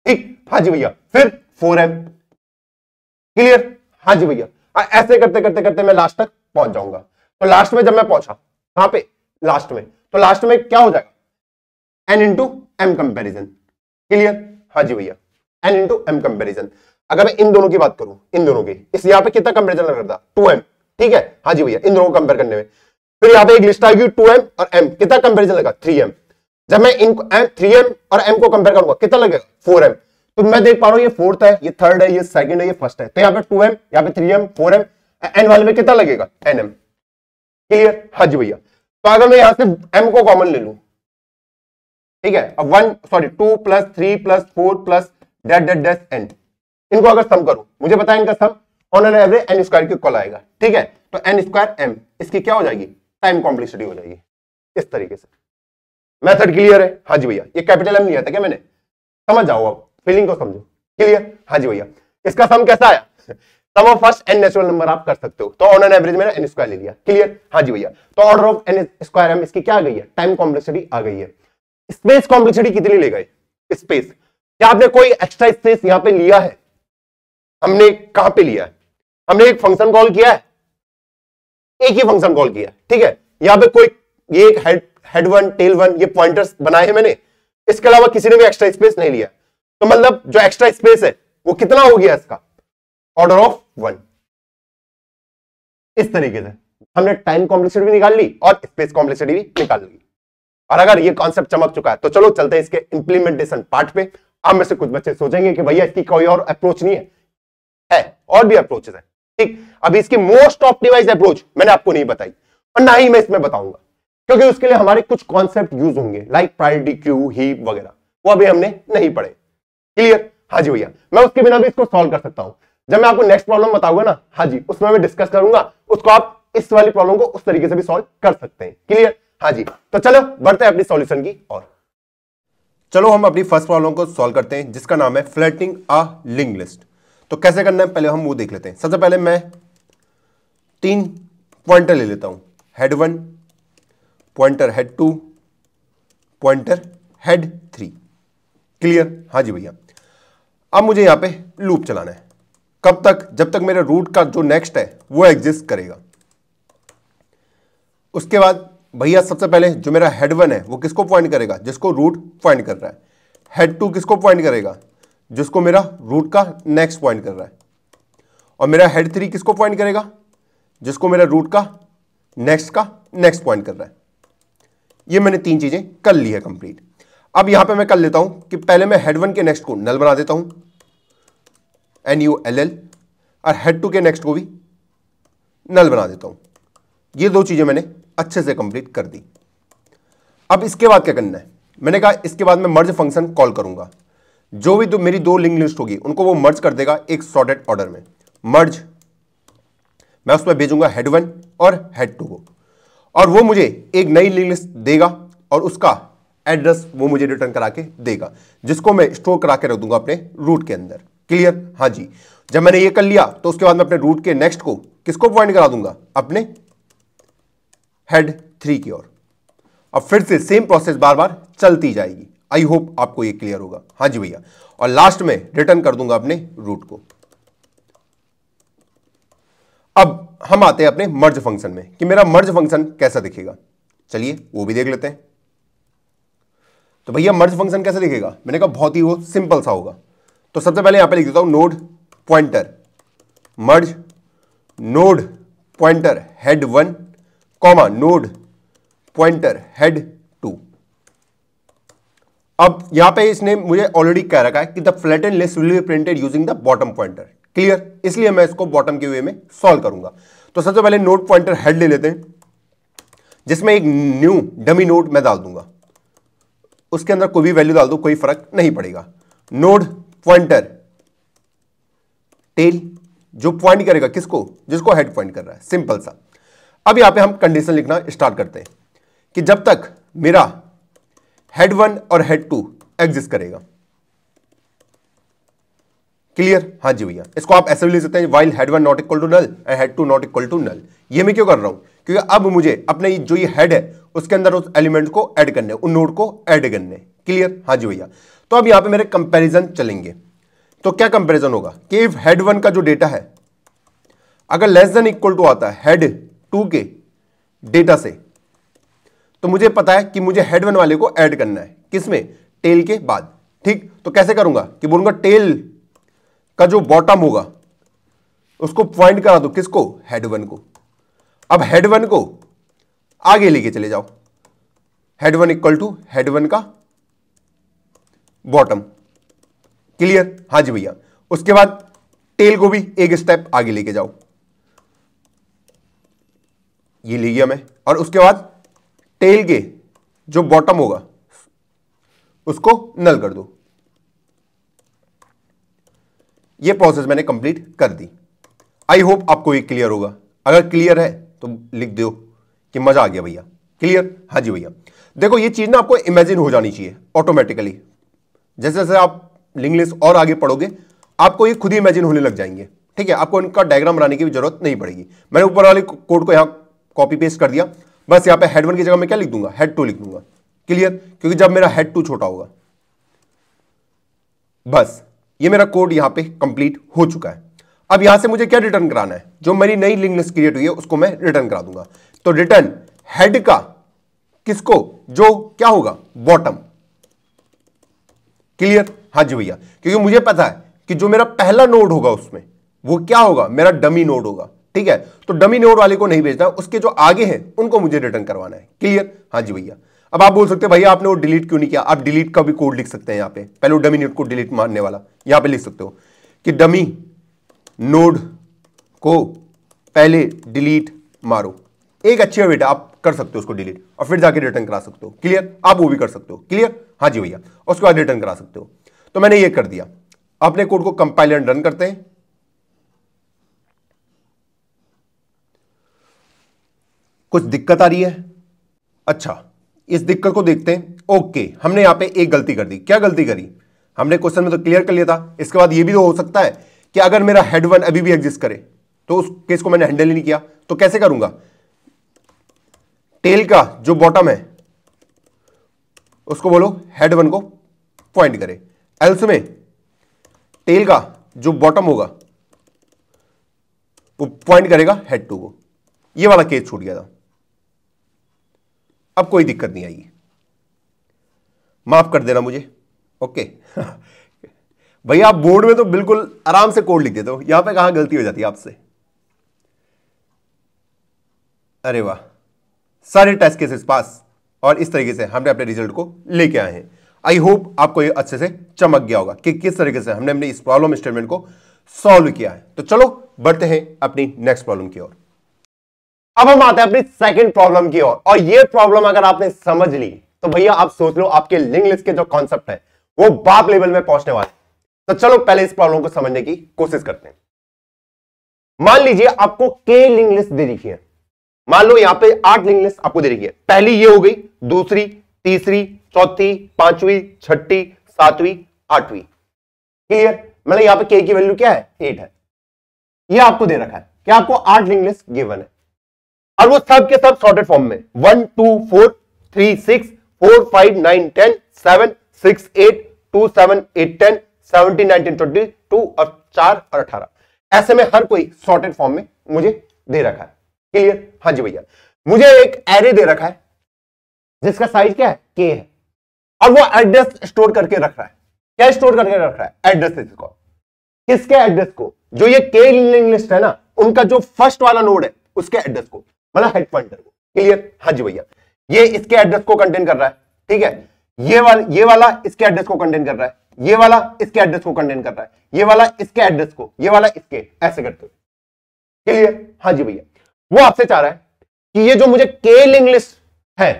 ठीक हाँ जी भैया फिर फोर एम क्लियर हाँ जी भैया ऐसे करते करते करते मैं लास्ट तक पहुंच जाऊंगा तो लास्ट में जब मैं पहुंचा कहां पे लास्ट में तो लास्ट में क्या हो जाएगा n into m comparison clear हाँ जी भैया एन इंटू एम कंपेरिजन अगर मैं इन दोनों की बात करूं इन दोनों की इस यहां पे कितना कंपेरिजन लग रहा था टू एम ठीक है हाँ जी भैया इन दोनों को कंपेयर करने में फिर यहां पे एक लिस्ट आएगी टू एम और एम कितना कंपेरिजन लगा थ्री एम जब मैं इनको थ्री एम और एम को कंपेयर करूंगा कितना लगेगा फोर एम तो मैं देख पा रहा हूं ये फोर्थ है ये थर्ड है ये सेकंड है ये फर्स्ट है तो यहाँ पे टू एम यहाँ पे three m four m n वाले में कितना लगेगा एन एम क्लियर हाँ जी भैया तो अगर मैं यहां से एम को कॉमन ले लू ठीक है अब one sorry two plus three plus four plus dot dot dot n इनको अगर सम करूं मुझे पता है इनका sum on an average n square के कॉल आएगा ठीक है तो एन स्क्वायर एम इसकी क्या हो जाएगी टाइम कॉम्प्लेक्सिटी हो जाएगी इस तरीके से मेथड क्लियर है हाँ जी भैया ये कैपिटल एम लिया था क्या मैंने समझ जाओ आप फीलिंग को समझो क्लियर हाँ जी भैया इसका सम कैसा आया sum of first n natural number आप कर सकते हो तो ऑन एन एवरेज मैंने एन स्क्वायर ले लिया क्लियर हाँ जी भैया तो order of n square m इसकी क्या आ गई है टाइम कॉम्प्लेक्सिटी आ गई है स्पेस कॉम्प्लेक्सिटी कितनी ले गए स्पेस क्या आपने कोई एक्स्ट्रा स्पेस यहाँ पे लिया है हमने कहां पे लिया है हमने एक फंक्शन कॉल किया है एक ही फंक्शन कॉल किया ठीक है यहां पे कोई ये एक head head one tail one ये पॉइंटर्स बनाए हैं मैंने इसके अलावा किसी ने भी एक्स्ट्रा स्पेस नहीं लिया तो मतलब जो एक्स्ट्रा स्पेस है वो कितना हो गया इसका ऑर्डर ऑफ वन इस तरीके से हमने टाइम कॉम्प्लेक्सिटी भी निकाल ली और स्पेस कॉम्प्लेक्सिटी भी निकाल ली और अगर ये कॉन्सेप्ट चमक चुका है तो चलो चलते हैं इसके इंप्लीमेंटेशन पार्ट पे आप में से कुछ बच्चे सोचेंगे कि भैया इसकी कोई और अप्रोच नहीं है है और भी अप्रोचेस है ठीक अभी इसकी मोस्ट ऑप्टिमाइज अप्रोच मैंने आपको नहीं बताई और ना ही मैं इसमें बताऊंगा क्योंकि उसके लिए हमारे कुछ कॉन्सेप्ट यूज होंगे लाइक प्रायोरिटी क्यू ही वगैरह वो अभी हमने नहीं पढ़े क्लियर हाँ जी भैया मैं उसके बिना भी इसको सॉल्व कर सकता हूं जब मैं आपको नेक्स्ट प्रॉब्लम बताऊंगा ना हाँ जी उसमें मैं डिस्कस करूंगा उसको आप इस वाली प्रॉब्लम को उस तरीके से भी सॉल्व कर सकते हैं क्लियर हाँ जी तो चलो बढ़ते हैं अपनी सॉल्यूशन की और चलो हम अपनी फर्स्ट प्रॉब्लम को सॉल्व करते हैं जिसका नाम है फ्लैटिंग अ लिंक लिस्ट तो कैसे करना है पहले हम वो देख लेते हैं सबसे पहले मैं तीन पॉइंटर ले लेता हूं head one pointer head two pointer head three clear हाँ जी भैया अब मुझे यहां पे लूप चलाना है कब तक जब तक मेरे रूट का जो नेक्स्ट है वो एग्जिस्ट करेगा उसके बाद भैया सबसे पहले जो मेरा हेड वन है वो किसको पॉइंट करेगा जिसको रूट पॉइंट कर रहा है हेड टू किसको पॉइंट करेगा जिसको मेरा रूट का नेक्स्ट पॉइंट कर रहा है और मेरा हेड थ्री किसको पॉइंट करेगा जिसको मेरा रूट का नेक्स्ट का नेक्स्ट पॉइंट कर रहा है ये मैंने तीन चीज़ें कर ली है कंप्लीट अब यहां पे मैं कर लेता हूं कि पहले मैं हेड वन के नेक्स्ट को नल बना देता हूं एन यू एल एल और हेड टू के नेक्स्ट को भी नल बना देता हूं ये दो चीज़ें मैंने अच्छे से कंप्लीट कर दी अब इसके बाद क्या करना है मैंने कहा इसके बाद मैं मर्ज फंक्शन कॉल करूंगा जो भी दो तो मेरी दो लिंक लिस्ट होगी उनको वो मर्ज कर देगा एक सॉर्टेड ऑर्डर में मर्ज मैं उसमें भेजूंगा हेड वन और हेड टू को और वो मुझे एक नई लिंक लिस्ट देगा और उसका एड्रेस वो मुझे रिटर्न करा के देगा जिसको मैं स्टोर करा के रख दूंगा अपने रूट के अंदर क्लियर हाँ जी जब मैंने ये कर लिया तो उसके बाद मैं अपने रूट के नेक्स्ट को किसको पॉइंट करा दूंगा अपने हेड थ्री की ओर अब फिर से सेम प्रोसेस बार बार चलती जाएगी आई होप आपको ये क्लियर होगा हाँ जी भैया और लास्ट में रिटर्न कर दूंगा अपने रूट को अब हम आते हैं अपने मर्ज फंक्शन में कि मेरा मर्ज फंक्शन कैसा दिखेगा चलिए वो भी देख लेते हैं तो भैया मर्ज फंक्शन कैसे दिखेगा मैंने कहा बहुत ही वो सिंपल सा होगा तो सबसे पहले यहां पे लिख देता हूं node pointer merge node pointer head one comma node pointer head अब यहां पे इसने मुझे ऑलरेडी कह रखा है कि the flattened list will be printed using the bottom pointer clear इसलिए मैं इसको बॉटम के वे में सॉल्व करूंगा तो सबसे पहले नोट पॉइंटर हेड ले लेते हैं जिसमें एक न्यू डमी नोट मैं डाल दूंगा उसके अंदर कोई भी वैल्यू डाल दो कोई फर्क नहीं पड़ेगा नोड पॉइंटर टेल जो पॉइंट करेगा किसको जिसको हेड पॉइंट कर रहा है सिंपल सा अब यहां पे हम कंडीशन लिखना स्टार्ट करते हैं कि जब तक मेरा हेड वन और हेड टू एग्जिस्ट करेगा क्लियर हाँ जी भैया इसको आप ऐसे भी ले सकते हैं while head one not equal to null and head two not equal to null ये मैं क्यों कर रहा हूं क्योंकि अब मुझे अपने जो ये हेड है उसके अंदर उस एलिमेंट को एड करने उन नोड को एड करने क्लियर हाँ जी भैया तो अब यहां पे मेरे कंपैरिजन चलेंगे तो क्या कंपैरिजन होगा कि इफ हेड वन का जो डेटा है अगर लेस देन इक्वल टू आता है हेड टू के डेटा से तो मुझे पता है कि मुझे हेड वन वाले को ऐड करना है किसमें टेल के बाद ठीक तो कैसे करूंगा कि बोलूंगा टेल का जो बॉटम होगा उसको पॉइंट करा दो किसको हेड वन को अब हेड वन को आगे लेके चले जाओ head one equal to head one का बॉटम क्लियर हाँ जी भैया उसके बाद टेल को भी एक स्टेप आगे लेके जाओ ये ले गया मैं और उसके बाद टेल के जो बॉटम होगा उसको नल कर दो ये प्रोसेस मैंने कंप्लीट कर दी आई होप आपको ये क्लियर होगा अगर क्लियर है तो लिख दो कि मजा आ गया भैया क्लियर हाँ जी भैया देखो ये चीज़ ना आपको इमेजिन हो जानी चाहिए ऑटोमेटिकली जैसे जैसे आप लिंग्लिस और आगे पढ़ोगे आपको ये खुद ही इमेजिन होने लग जाएंगे ठीक है आपको इनका डायग्राम बनाने की भी जरूरत नहीं पड़ेगी मैंने ऊपर वाले कोड को यहां कॉपी पेस्ट कर दिया बस यहां पे हेड वन की जगह मैं क्या लिख दूंगा हेड टू लिख दूंगा क्लियर क्योंकि जब मेरा हेड टू छोटा होगा बस ये मेरा कोड यहां पे कंप्लीट हो चुका है अब यहां से मुझे क्या रिटर्न कराना है जो मेरी नई लिंक लिस्ट क्रिएट हुई है उसको मैं रिटर्न करा दूंगा तो रिटर्न हेड का किसको जो क्या होगा बॉटम क्लियर हाँ जी भैया क्योंकि मुझे पता है कि जो मेरा पहला नोड होगा उसमें वो क्या होगा मेरा डमी नोड होगा ठीक है तो डमी नोड वाले को नहीं भेजना उसके जो आगे हैं उनको मुझे रिटर्न करवाना है क्लियर हाँ जी भैया अब आप बोल सकते हैं भैया आपने वो डिलीट क्यों नहीं किया आप डिलीट का भी कोड लिख सकते हैं यहां पे पहले डमी नोट को डिलीट मारने वाला यहां पे लिख सकते हो कि डमी नोड को पहले डिलीट मारो एक अच्छी है बेटा आप कर सकते हो उसको डिलीट और फिर जाके रिटर्न करा सकते हो क्लियर आप वो भी कर सकते हो क्लियर हाँ जी भैया उसके बाद रिटर्न करा सकते हो तो मैंने ये कर दिया अपने कोड को कंपाइल एंड रन करते हैं कुछ दिक्कत आ रही है अच्छा इस दिक्कत को देखते हैं ओके हमने यहां पे एक गलती कर दी क्या गलती करी हमने क्वेश्चन में तो क्लियर कर लिया था इसके बाद ये भी तो हो सकता है कि अगर मेरा हेड वन अभी भी एग्जिस्ट करे तो उस केस को मैंने हैंडल ही नहीं किया तो कैसे करूंगा टेल का जो बॉटम है उसको बोलो हेड वन को पॉइंट करे एल्स में टेल का जो बॉटम होगा वो पॉइंट करेगा हेड टू को ये वाला केस छूट गया था अब कोई दिक्कत नहीं आएगी माफ़ कर देना मुझे ओके भैया आप बोर्ड में तो बिल्कुल आराम से कोड लिख देते हो यहां पे कहां गलती हो जाती है आपसे अरे वाह सारे टेस्ट केसेस पास और इस तरीके से हमने अपने रिजल्ट को लेके आए हैं आई होप आपको ये अच्छे से चमक गया होगा कि किस तरीके से हमने हमने इस प्रॉब्लम स्टेटमेंट को सॉल्व किया है तो चलो बढ़ते हैं अपनी नेक्स्ट प्रॉब्लम की ओर अब हम आते हैं अपनी सेकंड प्रॉब्लम की ओर और ये प्रॉब्लम अगर आपने समझ ली तो भैया आप सोच लो आपके लिंग लिस्ट के जो कॉन्सेप्ट है वो बाप लेवल में पहुंचने वाले तो चलो पहले इस प्रॉब्लम को समझने की कोशिश करते हैं मान लीजिए आपको के लिंग लिस्ट दे रखी है मान लो यहां पे आठ लिंग लिस्ट आपको दे रखी है पहली ये हो गई दूसरी तीसरी चौथी पांचवी छठी सातवीं आठवीं क्लियर मतलब यहां पे के की वैल्यू क्या है एट है ये आपको दे रखा है क्या आपको आठ लिंग लिस्ट गिवन है और वो सब के सब सॉर्टेड फॉर्म में one two four three six four five nine ten seven six eight two seven eight ten seventeen nineteen twenty two और चार और अठारह ऐसे में हर कोई सॉर्टेड फॉर्म में मुझे दे रखा है क्लियर हाँ जी भैया मुझे एक एरे दे रखा है जिसका साइज क्या है के है और वो एड्रेस स्टोर करके रख रहा है क्या स्टोर करके रख रहा है एड्रेस को किसके एड्रेस को जो ये के लिस्ट है ना उनका जो फर्स्ट वाला नोड है उसके एड्रेस को मतलब हेड पॉइंटर क्लियर हाँ जी भैया ये इसके एड्रेस को कंटेन कर रहा है ठीक है ये वाला ये वाला इसके एड्रेस को कंटेन कर रहा है ये वाला इसके एड्रेस को कंटेन कर रहा है ये वाला इसके एड्रेस को ये वाला इसके ऐसे करते हो क्लियर हाँ जी भैया वो आपसे चाह रहा है कि ये जो मुझे के लिंक लिस्ट है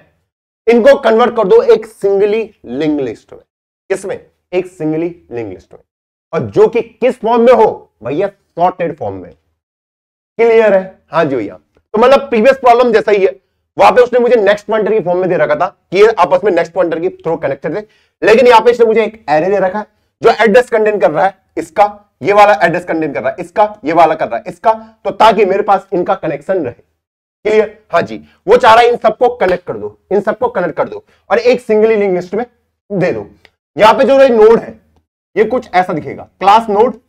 इनको कन्वर्ट कर दो एक सिंगली लिंक लिस्ट में किसमें एक सिंगली लिंक लिस्ट में और जो कि किस फॉर्म में हो भैया सॉर्टेड फॉर्म में क्लियर है हाँ जी भैया तो मतलब प्रीवियस प्रॉब्लम जैसा ही है वहां पे उसने मुझे नेक्स्ट पॉइंटर की फॉर्म में दे रखा था कि ये आपस में नेक्स्ट पॉइंटर की थ्रो कनेक्टेड थे लेकिन यहाँ पे इसने मुझे एक एरे दे रखा है जो एड्रेस कंटेन कर रहा है इसका ये वाला एड्रेस कंटेन कर रहा है इसका ये वाला कर रहा है इसका तो ताकि मेरे पास इनका कनेक्शन रहे क्लियर हाँ जी वो चाह रहा है इन सबको कनेक्ट कर दो इन सबको कनेक्ट कर दो और एक सिंगली लिंक लिस्ट में दे दो यहाँ पे जो नोड है ये कुछ ऐसा दिखेगा क्लास नोड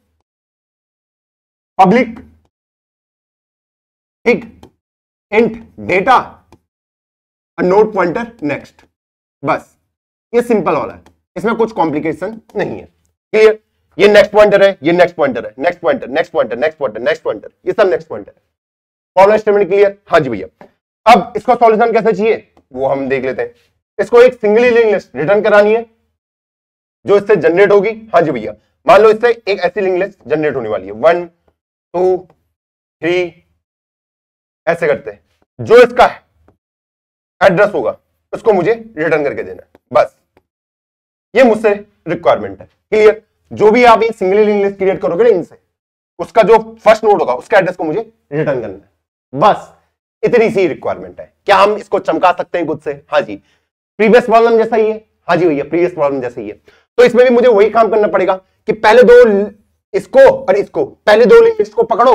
पब्लिक ठीक int data node pointer next बस ये सिंपल वाला है इसमें कुछ कॉम्प्लिकेशन नहीं है क्लियर ये नेक्स्ट पॉइंटर है ये नेक्स्ट पॉइंटर है next pointer next pointer next pointer next pointer ये सब नेक्स्ट पॉइंटर है फॉर्मुला स्टेटमेंट क्लियर हाँ जी भैया अब इसका सॉल्यूशन कैसे चाहिए वो हम देख लेते हैं इसको एक सिंगल लिंक लिस्ट रिटर्न करानी है जो इससे जनरेट होगी हाँ जी भैया मान लो इससे एक ऐसी लिंक लिस्ट जनरेट होने वाली है वन टू थ्री ऐसे करते हैं जो इसका एड्रेस होगा उसको मुझे रिटर्न करके देना बस ये मुझसे रिक्वायरमेंट है क्लियर जो भी आप सिंगल इंग्लिश क्रिएट करोगे ना इनसे उसका जो फर्स्ट नोड होगा उसका एड्रेस को मुझे रिटर्न करना है बस इतनी सी रिक्वायरमेंट है क्या हम इसको चमका सकते हैं खुद से हाँ जी प्रीवियस प्रॉब्लम जैसा ही है हाँ जी भैया प्रीवियस प्रॉब्लम जैसा ही है तो इसमें भी मुझे वही काम करना पड़ेगा कि पहले दो इसको और इसको पहले दो लिस्ट को पकड़ो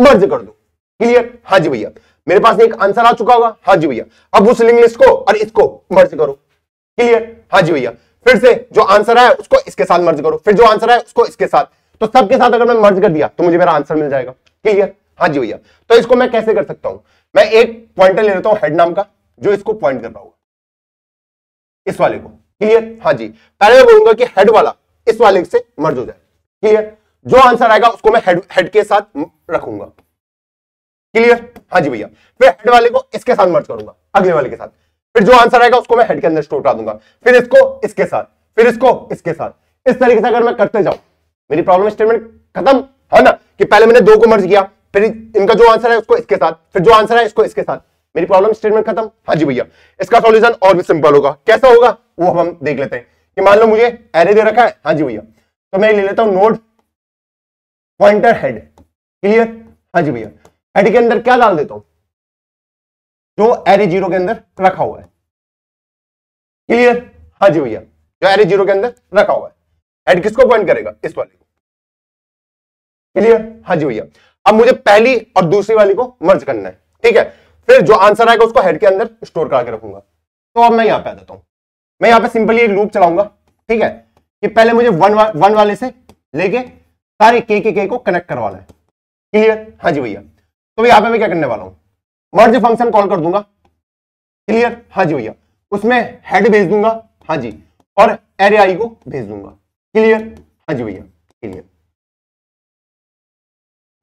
मर्ज कर दो क्लियर हाँ जी भैया मेरे पास एक आंसर आ चुका होगा हाँ जी भैया अब उस लिंक लिस्ट को और इसको मर्ज करो क्लियर हाँ जी भैया फिर से जो आंसर आया उसको इसके साथ मर्ज करो फिर जो आंसर आया उसको इसके साथ तो सबके साथ अगर मैं मर्ज कर दिया तो मुझे मेरा आंसर मिल जाएगा क्लियर हाँ जी भैया तो इसको मैं कैसे कर सकता हूं मैं एक पॉइंटर ले लेता हूं हेड नाम का जो इसको पॉइंट कर रहा होगा इस वाले को क्लियर हाँ जी पहले मैं बोलूंगा कि हेड वाला इस वाले से मर्ज हो जाए क्लियर जो आंसर आएगा उसको मैं हेड के साथ रखूंगा क्लियर हाँ जी भैया फिर हेड वाले को इसके साथ मर्ज करूंगा अगले वाले के साथ फिर जो आंसर आएगा उसको मैं हेड के अंदर स्टोर करा दूंगा फिर इसको इसके साथ फिर इसको इसके साथ इस तरीके से अगर मैं करते जाऊं मेरी प्रॉब्लम स्टेटमेंट खत्म है ना कि पहले मैंने दो को मर्ज किया फिर इनका जो आंसर है उसको इसके साथ फिर जो आंसर है इसको इसके साथ मेरी प्रॉब्लम स्टेटमेंट खत्म हाँ जी भैया इसका सॉल्यूशन और भी सिंपल होगा कैसा होगा वो हम देख लेते हैं कि मान लो मुझे एरे दे रखा है हाँ जी भैया तो मैं ले लेता हूं नोड पॉइंटर हेड क्लियर हाँ जी भैया एडी के अंदर क्या डाल देता हूं जो एरे जीरो के अंदर रखा हुआ है क्लियर हाँ जी भैया जो एरे जीरो के अंदर रखा हुआ है एड किसको पॉइंट करेगा इस वाले को क्लियर हाँ जी भैया अब मुझे पहली और दूसरी वाली को मर्ज करना है ठीक है फिर जो आंसर आएगा उसको हेड के अंदर स्टोर करके रखूंगा तो अब मैं यहां पे आ जाता हूं मैं यहां पे सिंपली एक लूप चलाऊंगा ठीक है कि पहले मुझे वन वा, वन वाले से लेके सारे के के के को कनेक्ट करवाना है क्लियर हाँ जी भैया तो यहाँ पे मैं क्या करने वाला हूं मर्ज फंक्शन कॉल कर दूंगा क्लियर हाँ जी भैया उसमें हेड भेज दूंगा हाँ जी और एरे आई को भेज दूंगा क्लियर हाँ जी भैया क्लियर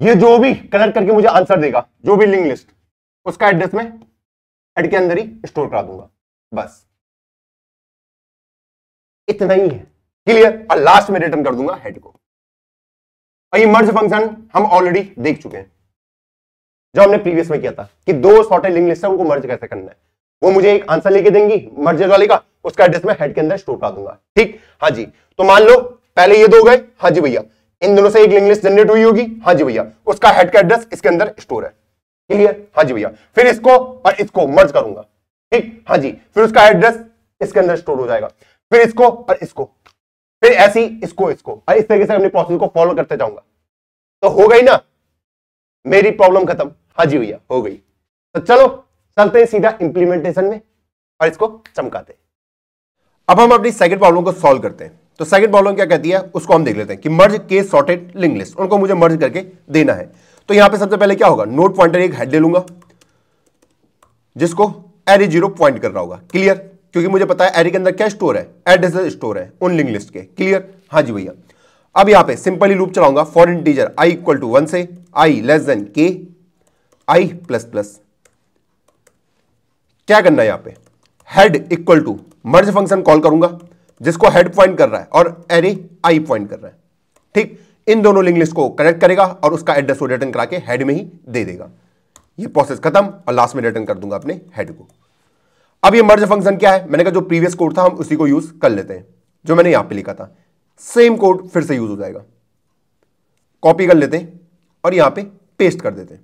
ये जो भी कलेक्ट करके मुझे आंसर देगा जो भी लिंक लिस्ट उसका एड्रेस में हेड के अंदर ही स्टोर करा दूंगा बस इतना ही है क्लियर और लास्ट में रिटर्न कर दूंगा हेड को और ये मर्ज फंक्शन हम ऑलरेडी देख चुके हैं जो हमने प्रीवियस में किया था कि दो सॉर्टेड लिंक लिस्ट है उनको मर्ज कैसे करना है वो मुझे एक आंसर लेके देंगी मर्जर वाले का उसका एड्रेस मैं हेड के अंदर स्टोर कर दूंगा ठीक हाँ जी तो मान लो पहले ये दो गए हाँ जी भैया इन दोनों से एक लिंक लिस्ट जनरेट हुई होगी हाँ जी भैया उसका हेड का एड्रेस इसके अंदर स्टोर है क्लियर हाँ जी भैया फिर इसको और इसको मर्ज करूंगा ठीक हाँ जी फिर उसका एड्रेस इसके अंदर स्टोर हो जाएगा फिर इसको और इसको फिर ऐसी इसको इसको और इस तरीके से अपने प्रोसेस को फॉलो करते जाऊंगा तो हो गई ना मेरी प्रॉब्लम खत्म हाँ जी भैया हो गई तो चलो चलते हैं सीधा इंप्लीमेंटेशन में और इसको चमकाते हैं अब हम अपनी सेकंड प्रॉब्लम को सॉल्व करते हैं तो सेकंड प्रॉब्लम क्या कहती है उसको हम देख लेते हैं कि मर्ज के सॉर्टेड लिंक लिस्ट उनको मुझे मर्ज करके देना है तो यहां पे सबसे पहले क्या होगा नोट पॉइंटर एक हेड ले लूंगा जिसको एरे जीरो पॉइंट कर रहा होगा क्लियर क्योंकि मुझे पता है एरे के अंदर क्या स्टोर है एड्रेस स्टोर है उन लिंक लिस्ट के क्लियर हाँ जी भैया अब यहां पर सिंपली रूप चलाऊंगा for integer i equal to one से आई लेस देन के आई प्लस प्लस क्या करना है यहां पे head equal to merge function call करूंगा जिसको हेड पॉइंट कर रहा है और एरे आई पॉइंट कर रहा है ठीक इन दोनों लिंक लिस्ट को कनेक्ट करेगा और उसका एड्रेस को रिटर्न करा के हेड में ही दे देगा ये प्रोसेस खत्म और लास्ट में रिटर्न कर दूंगा अपने हेड को अब ये मर्ज फंक्शन क्या है मैंने कहा जो प्रीवियस कोड था हम उसी को यूज कर लेते हैं जो मैंने यहां पे लिखा था सेम कोड फिर से यूज हो जाएगा कॉपी कर लेते हैं और यहां पे पेस्ट कर देते हैं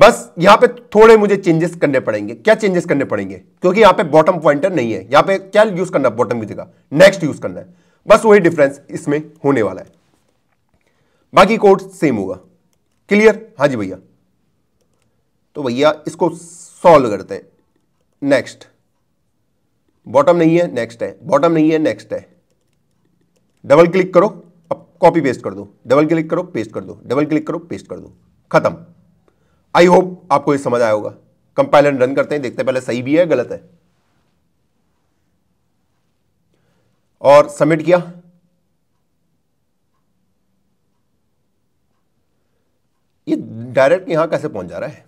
बस यहां पे थोड़े मुझे चेंजेस करने पड़ेंगे क्या चेंजेस करने पड़ेंगे क्योंकि यहां पे बॉटम पॉइंटर नहीं है यहां पे क्या यूज करना बॉटम की जगह नेक्स्ट यूज करना है बस वही डिफरेंस इसमें होने वाला है बाकी कोड सेम होगा क्लियर हाँ जी भैया तो भैया इसको सॉल्व करते हैं नेक्स्ट बॉटम नहीं है नेक्स्ट है बॉटम नहीं है नेक्स्ट है डबल क्लिक करो अब कॉपी पेस्ट कर दो डबल क्लिक करो पेस्ट कर दो डबल क्लिक करो पेस्ट कर दो खत्म आई होप आपको ये समझ आया होगा कंपाइलर रन करते हैं देखते हैं पहले सही भी है गलत है और सबमिट किया ये डायरेक्ट यहां कैसे पहुंच जा रहा है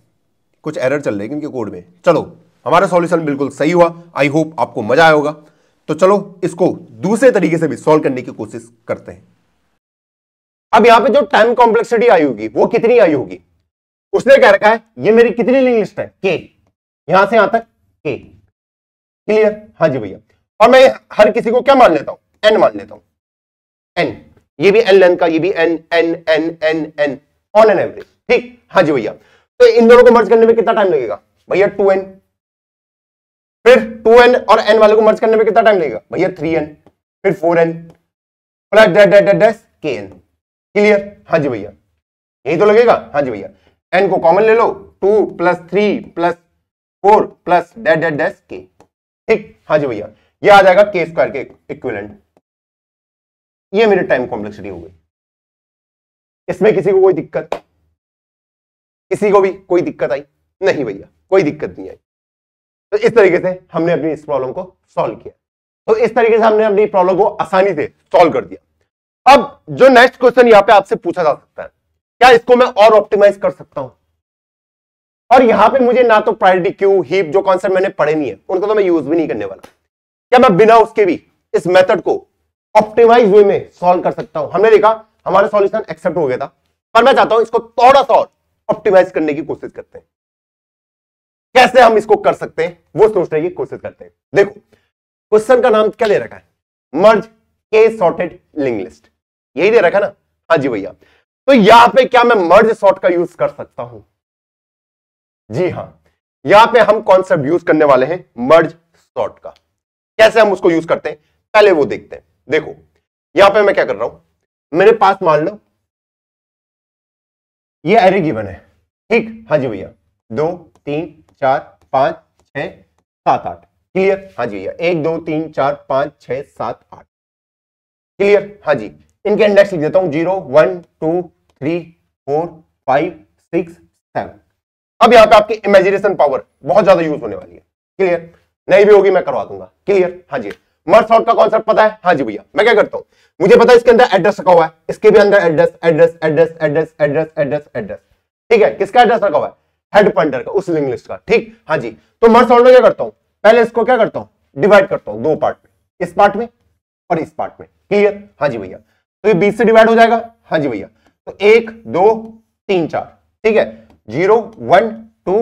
कुछ एरर चल रहे हैं इनके कोड में चलो हमारा सॉल्यूशन बिल्कुल सही हुआ आई होप आपको मजा आया होगा तो चलो इसको दूसरे तरीके से भी सॉल्व करने की कोशिश करते हैं अब यहां पे जो टाइम कॉम्प्लेक्सिटी आई होगी वो कितनी आई होगी उसने क्या रखा है ये मेरी कितनी लिंक लिस्ट है के यहां से यहां तक के क्लियर हाँ जी भैया और मैं हर किसी को क्या मान लेता हूं एन मान लेता हूं एन ये भी एन लेंथ का ये भी n n n n n on an average ठीक हाँ जी भैया तो इन दोनों को मर्ज करने में कितना टाइम लगेगा भैया टू एन फिर टू एन और एन वाले को मर्ज करने में कितना टाइम लगेगा भैया थ्री एन फिर four n plus dot dot dot के एन क्लियर हाँ जी भैया यही तो लगेगा हाँ जी भैया एन को कॉमन ले लो two plus three plus four plus dot dot dot के ठीक हाँ जी भैया ये आ जाएगा के स्क्वायर के इक्विलेंट ये मेरी टाइम कॉम्प्लेक्सिटी हो गई इसमें किसी को कोई दिक्कत किसी को भी कोई दिक्कत आई नहीं भैया कोई दिक्कत नहीं आई तो इस तरीके से हमने अपनी इस प्रॉब्लम को सॉल्व किया तो इस तरीके से हमने अपनी प्रॉब्लम को आसानी से सॉल्व कर दिया अब जो नेक्स्ट क्वेश्चन यहां पे आपसे पूछा जा सकता है क्या इसको मैं और ऑप्टिमाइज कर सकता हूं और यहां पे मुझे ना तो प्रायोरिटी क्यू हीप जो कॉन्सेप्ट मैंने पढ़े नहीं है उनको तो मैं यूज भी नहीं करने वाला क्या मैं बिना उसके भी इस मेथड को ऑप्टिमाइज वे में सॉल्व कर सकता हूं हमने देखा हमारा सॉल्यूशन एक्सेप्ट हो गया था पर मैं चाहता हूं इसको थोड़ा सा और ऑप्टिमाइज करने की कोशिश करते हैं कैसे हम इसको कर सकते हैं वो सोचने की कोशिश करते हैं देखो क्वेश्चन का नाम क्या दे रखा है मर्ज के सॉर्टेड लिंक लिस्ट यही दे रखा है ना हाँ जी भैया तो यहां पे क्या मैं मर्ज सॉर्ट का यूज कर सकता हूं जी हां यहां पे हम कॉन्सेप्ट यूज करने वाले हैं मर्ज सॉर्ट का कैसे हम उसको यूज करते हैं पहले वो देखते हैं देखो यहां पे मैं क्या कर रहा हूं मेरे पास मान लो ये एरे गिवन है ठीक हाँ जी भैया दो तीन चार पांच छ सात आठ क्लियर हाँ जी भैया एक दो तीन चार पांच छ सात आठ क्लियर हाँ जी इनके इंडेक्स लिख देता हूं zero one two three four five six seven अब यहां पे आपकी इमेजिनेशन पावर बहुत ज्यादा यूज होने वाली है क्लियर नहीं भी होगी मैं करवा दूंगा क्लियर हाँ जी मर्स आउट का कॉन्सेप्ट पता है हाँ जी भैया मैं क्या करता हूँ मुझे पता है इसके अंदर एड्रेस रखा हुआ है इसके भी अंदर address address address address address address address ठीक है किसका एड्रेस रखा हुआ है हेड पॉइंटर का उस लिंक लिस्ट का ठीक हाँ जी तो मर्स आउट में क्या करता हूँ पहले इसको क्या करता हूँ डिवाइड करता हूँ दो पार्ट में इस पार्ट में और इस पार्ट में क्लियर हाँ जी भैया तो ये बीस से डिवाइड हो जाएगा हाँ जी भैया तो एक दो तीन चार ठीक है zero one two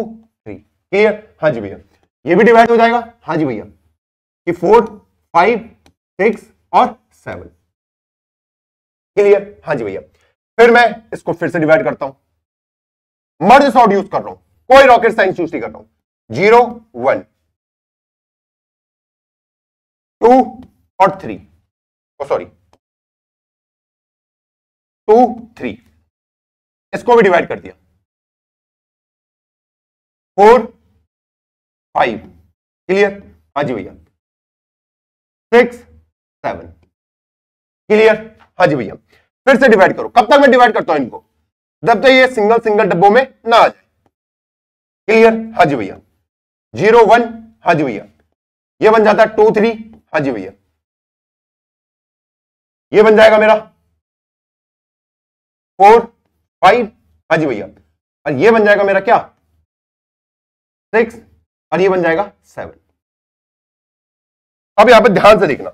three clear हाँ जी भैया ये भी डिवाइड हो जाएगा हाँ जी भैया कि फोर फाइव सिक्स और सेवन क्लियर हाँ जी भैया फिर मैं इसको फिर से डिवाइड करता हूं मर्ज सॉर्ट यूज कर रहा हूं कोई रॉकेट साइंस यूज नहीं कर रहा हूं जीरो वन टू और three sorry oh, two three इसको भी डिवाइड कर दिया फोर फाइव क्लियर हाँ जी भैया सिक्स सेवन क्लियर हाँ जी भैया फिर से डिवाइड करो कब तक मैं डिवाइड करता हूं इनको जब तक ये सिंगल सिंगल डब्बों में ना आ जाए क्लियर हाँ जी भैया जीरो वन हाँ जी भैया ये बन जाता है टू थ्री हाँ जी भैया ये बन जाएगा मेरा फोर फाइव हाँ जी भैया और ये बन जाएगा मेरा क्या सिक्स और ये बन जाएगा सेवन अब यहां पर ध्यान से देखना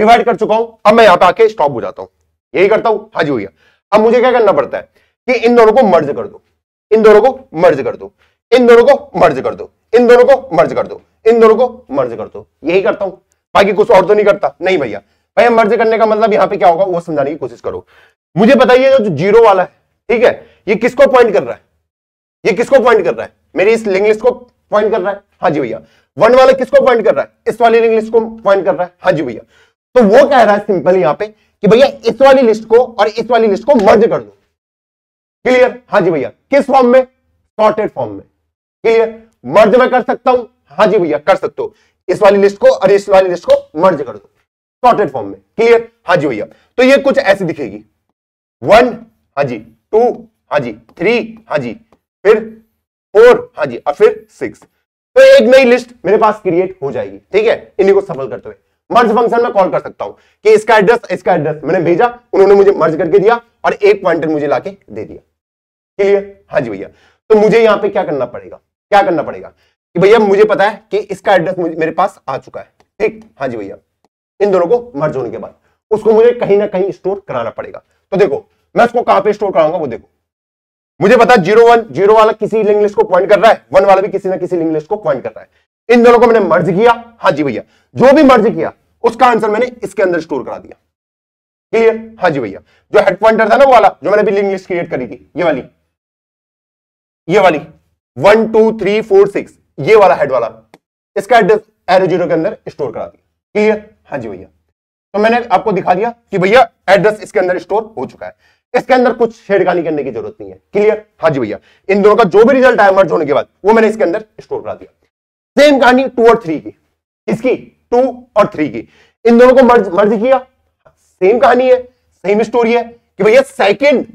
डिवाइड कर चुका हूं अब मैं यहां पे आके स्टॉप हो जाता हूं यही करता हूं हाँ जी भैया अब मुझे क्या करना पड़ता है कि इन दोनों को मर्ज कर दो इन दोनों को मर्ज कर दो इन दोनों को मर्ज कर दो इन दोनों को मर्ज कर दो इन दोनों को मर्ज कर दो यही करता हूं बाकी कुछ और तो नहीं करता नहीं भैया भाई मर्ज करने का मतलब यहाँ पे क्या होगा वो समझाने की कोशिश करो मुझे बताइए जो जीरो वाला है ठीक है ये किसको पॉइंट कर रहा है ये किसको पॉइंट कर रहा है मेरी इस लिंक लिस्ट को पॉइंट कर रहा है हाँ जी भैया वन वाला किसको पॉइंट कर रहा है इस वाली लिंक लिस्ट को पॉइंट कर रहा है हाँ जी भैया तो वो कह रहा है सिंपल यहाँ पे कि भैया इस वाली लिस्ट को और इस वाली लिस्ट को मर्ज कर दो क्लियर हाँ जी भैया किस फॉर्म में सॉर्टेड फॉर्म में क्लियर मर्ज में कर सकता हूं हाँ जी भैया कर सकते हो इस वाली लिस्ट को और इस वाली लिस्ट को मर्ज कर दो डॉटेड फॉर्म में क्लियर हाँ जी भैया तो ये कुछ ऐसी दिखेगी वन हाँ जी टू हाँ जी थ्री हाँ जी फिर फोर हाँ जी और फिर सिक्स तो एक नई लिस्ट मेरे पास क्रिएट हो जाएगी ठीक है इन्हीं को सफल करते हुए मर्ज फंक्शन में कॉल कर सकता हूं कि इसका एड्रेस इसका एड्रेस मैंने भेजा उन्होंने मुझे मर्ज करके दिया और एक पॉइंटर मुझे लाके दे दिया क्लियर हाँ जी भैया तो मुझे यहां पे क्या करना पड़ेगा क्या करना पड़ेगा कि भैया मुझे पता है कि इसका एड्रेस मेरे पास आ चुका है ठीक हाँ जी भैया इन दोनों को मर्ज होने के बाद उसको मुझे कहीं ना कहीं स्टोर कराना पड़ेगा तो देखो मैं उसको कहां पे स्टोर कराऊंगा वो देखो मुझे पता जीरो वन जीरो वाला किसी लिंक लिस्ट को पॉइंट कर रहा है वन वाला भी किसी ना किसी लिंक लिस्ट को पॉइंट कर रहा है इन दोनों को मैंने मर्ज किया हाँ जी भैया जो भी मर्ज किया उसका आंसर मैंने इसके अंदर स्टोर करा दिया क्लियर हाँ जी भैया जो हेड पॉइंटर था ना वो वाला जो मैंने अभी लिंक लिस्ट क्रिएट करी थी ये वाली ये वाली one two three four six ये वाला हेड वाला इसका एड्रेस एरो जीरो के अंदर स्टोर करा दिया क्लियर हाँ जी भैया तो मैंने आपको दिखा दिया कि भैया एड्रेस इसके अंदर स्टोर हो चुका है इसके अंदर कुछ छेड़खानी करने की जरूरत नहीं है क्लियर हाँ जी भैया इन दोनों का जो भी रिजल्ट आया मर्ज होने के बाद वो मैंने इसके अंदर स्टोर करा दिया सेम कहानी टू और थ्री की इसकी टू और थ्री की इन दोनों को मर्ज मर्ज किया सेम कहानी है सेम स्टोरी है कि भैया सेकेंड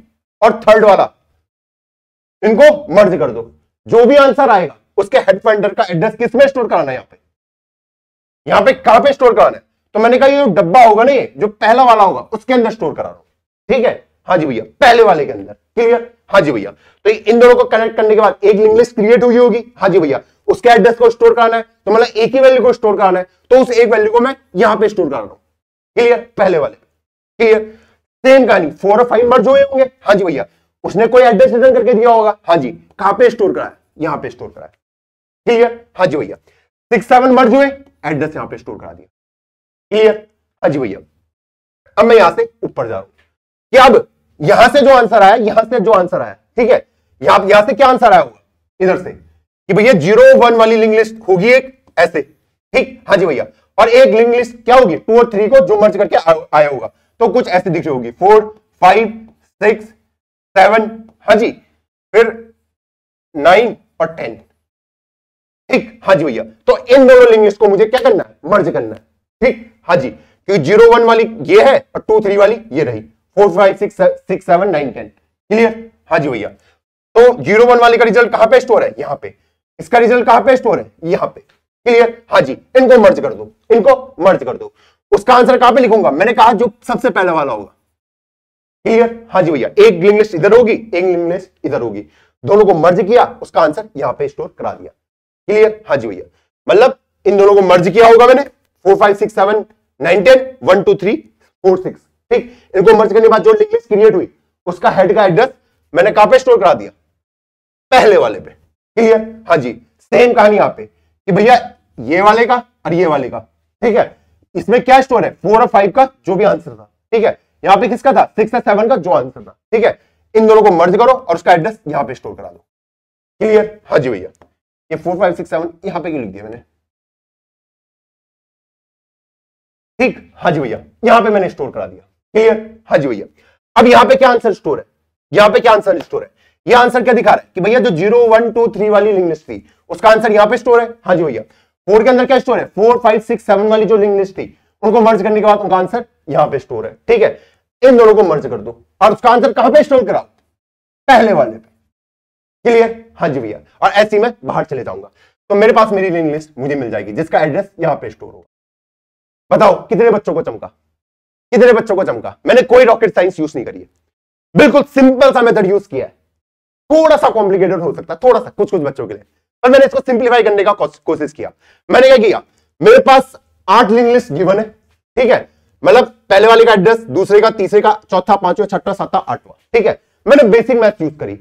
और थर्ड वाला इनको मर्ज कर दो जो भी आंसर आएगा उसके हेड पॉइंटर का एड्रेस किसमें स्टोर कराना है यहां पे यहां पे कहां पे स्टोर कराना है तो मैंने कहा ये जो डब्बा होगा ना ये जो पहला वाला होगा उसके अंदर स्टोर करा रहा हूं ठीक है हाँ जी भैया पहले वाले के अंदर क्लियर हाँ जी भैया तो इन दोनों को कनेक्ट करने के बाद एक लिंक लिस्ट क्रिएट हुई होगी हाँ जी भैया उसके एड्रेस को स्टोर कराना है तो मतलब एक ही वैल्यू को स्टोर कराना है तो उस एक वैल्यू को मैं यहां पे स्टोर करा रहा हूं क्लियर पहले वाले क्लियर सेम कहानी फोर और फाइव मर्ज हुए होंगे हाँ जी भैया उसने कोई एड्रेस रिटर्न करके दिया होगा हाँ जी कहां पे स्टोर कराया यहां पे स्टोर कराया क्लियर हाँ जी भैया सिक्स सेवन मर्ज हुए एड्रेस यहां पे स्टोर करा दिया क्लियर हाजी भैया अब मैं यहां से ऊपर जा रहा हूं कि अब यहां से जो आंसर आया यहां से जो आंसर आया ठीक है यहां यहां से क्या आंसर आया होगा इधर से कि भैया जीरो वन वाली लिंक लिस्ट होगी एक ऐसे ठीक हाँ जी भैया और एक लिंक लिस्ट क्या होगी टू और थ्री को जो मर्ज करके आया होगा तो कुछ ऐसे दिख रही होगी फोर फाइव सिक्स सेवन हाँ जी फिर नाइन और टेन ठीक हाँ जी भैया तो इन दोनों लिंक लिस्ट को मुझे क्या करना है मर्ज करना है ठीक हाँ जी क्योंकि जीरो वन वाली ये है और टू थ्री वाली ये रही four five six six seven nine ten clear हाँ जी भैया तो जीरो वन वाली का रिजल्ट कहां पे स्टोर है यहाँ पे इसका रिजल्ट कहां पे स्टोर है यहाँ पे क्लियर हाँ जी इनको मर्ज कर दो इनको मर्ज कर दो उसका आंसर कहां पे लिखूंगा मैंने कहा जो सबसे पहले वाला होगा क्लियर हाँ जी भैया एक लिंक लिस्ट इधर होगी एक लिंक लिस्ट इधर होगी दोनों को मर्ज किया उसका आंसर यहाँ पे स्टोर करा दिया क्लियर हाँ जी भैया मतलब इन दोनों को मर्ज किया होगा मैंने four five six seven nine ten one two three four six ठीक इनको मर्ज करने के बाद जो लिस्ट क्रिएट हुई उसका हेड का एड्रेस मैंने कहां पे स्टोर करा दिया पहले वाले पे क्लियर हाँ जी सेम कहानी यहां पे कि भैया ये वाले का और ये वाले का ठीक है इसमें क्या स्टोर है फोर और फाइव का जो भी आंसर था ठीक है यहाँ पे किसका था सिक्स और सेवन का जो आंसर था ठीक है इन दोनों को मर्ज करो और उसका एड्रेस यहाँ पे स्टोर करा दो क्लियर हाँ जी भैया ये फोर फाइव सिक्स सेवन यहाँ पे क्यों लिख दिया मैंने ठीक हाजी भैया यहां पे मैंने स्टोर करा दिया क्लियर हाजी भैया अब यहां पे क्या आंसर स्टोर है यहां पे क्या आंसर स्टोर है ये आंसर क्या दिखा रहा है कि भैया जो जीरो वन टू थ्री वाली लिंग लिस्ट थी उसका आंसर यहां पे स्टोर है हाँ जी भैया फोर के अंदर क्या स्टोर है फोर फाइव सिक्स सेवन वाली जो लिंग लिस्ट थी उनको मर्ज करने के बाद उनका आंसर यहां पे स्टोर है ठीक है इन दोनों को मर्ज कर दो और उसका आंसर कहां पे स्टोर करा पहले वाले पे क्लियर हाँ जी भैया और ऐसे ही मैं बाहर चले जाऊंगा तो मेरे पास मेरी लिंक लिस्ट मुझे मिल जाएगी जिसका एड्रेस यहां पे स्टोर होगा बताओ कितने बच्चों को चमका कितने बच्चों को चमका मैंने कोई रॉकेट साइंस यूज नहीं करी है बिल्कुल सिंपल सा मेथड यूज किया है थोड़ा सा कॉम्प्लिकेटेड हो सकता है थोड़ा सा कुछ कुछ बच्चों के लिए पर मैंने इसको सिंप्लीफाई करने का कोशिश किया मैंने क्या किया मेरे पास आठ लिंक लिस्ट गिवन है ठीक है मतलब पहले वाले का एड्रेस दूसरे का तीसरे का चौथा पांचवा छठा सातवा आठवा ठीक है मैंने बेसिक मैथ यूज करी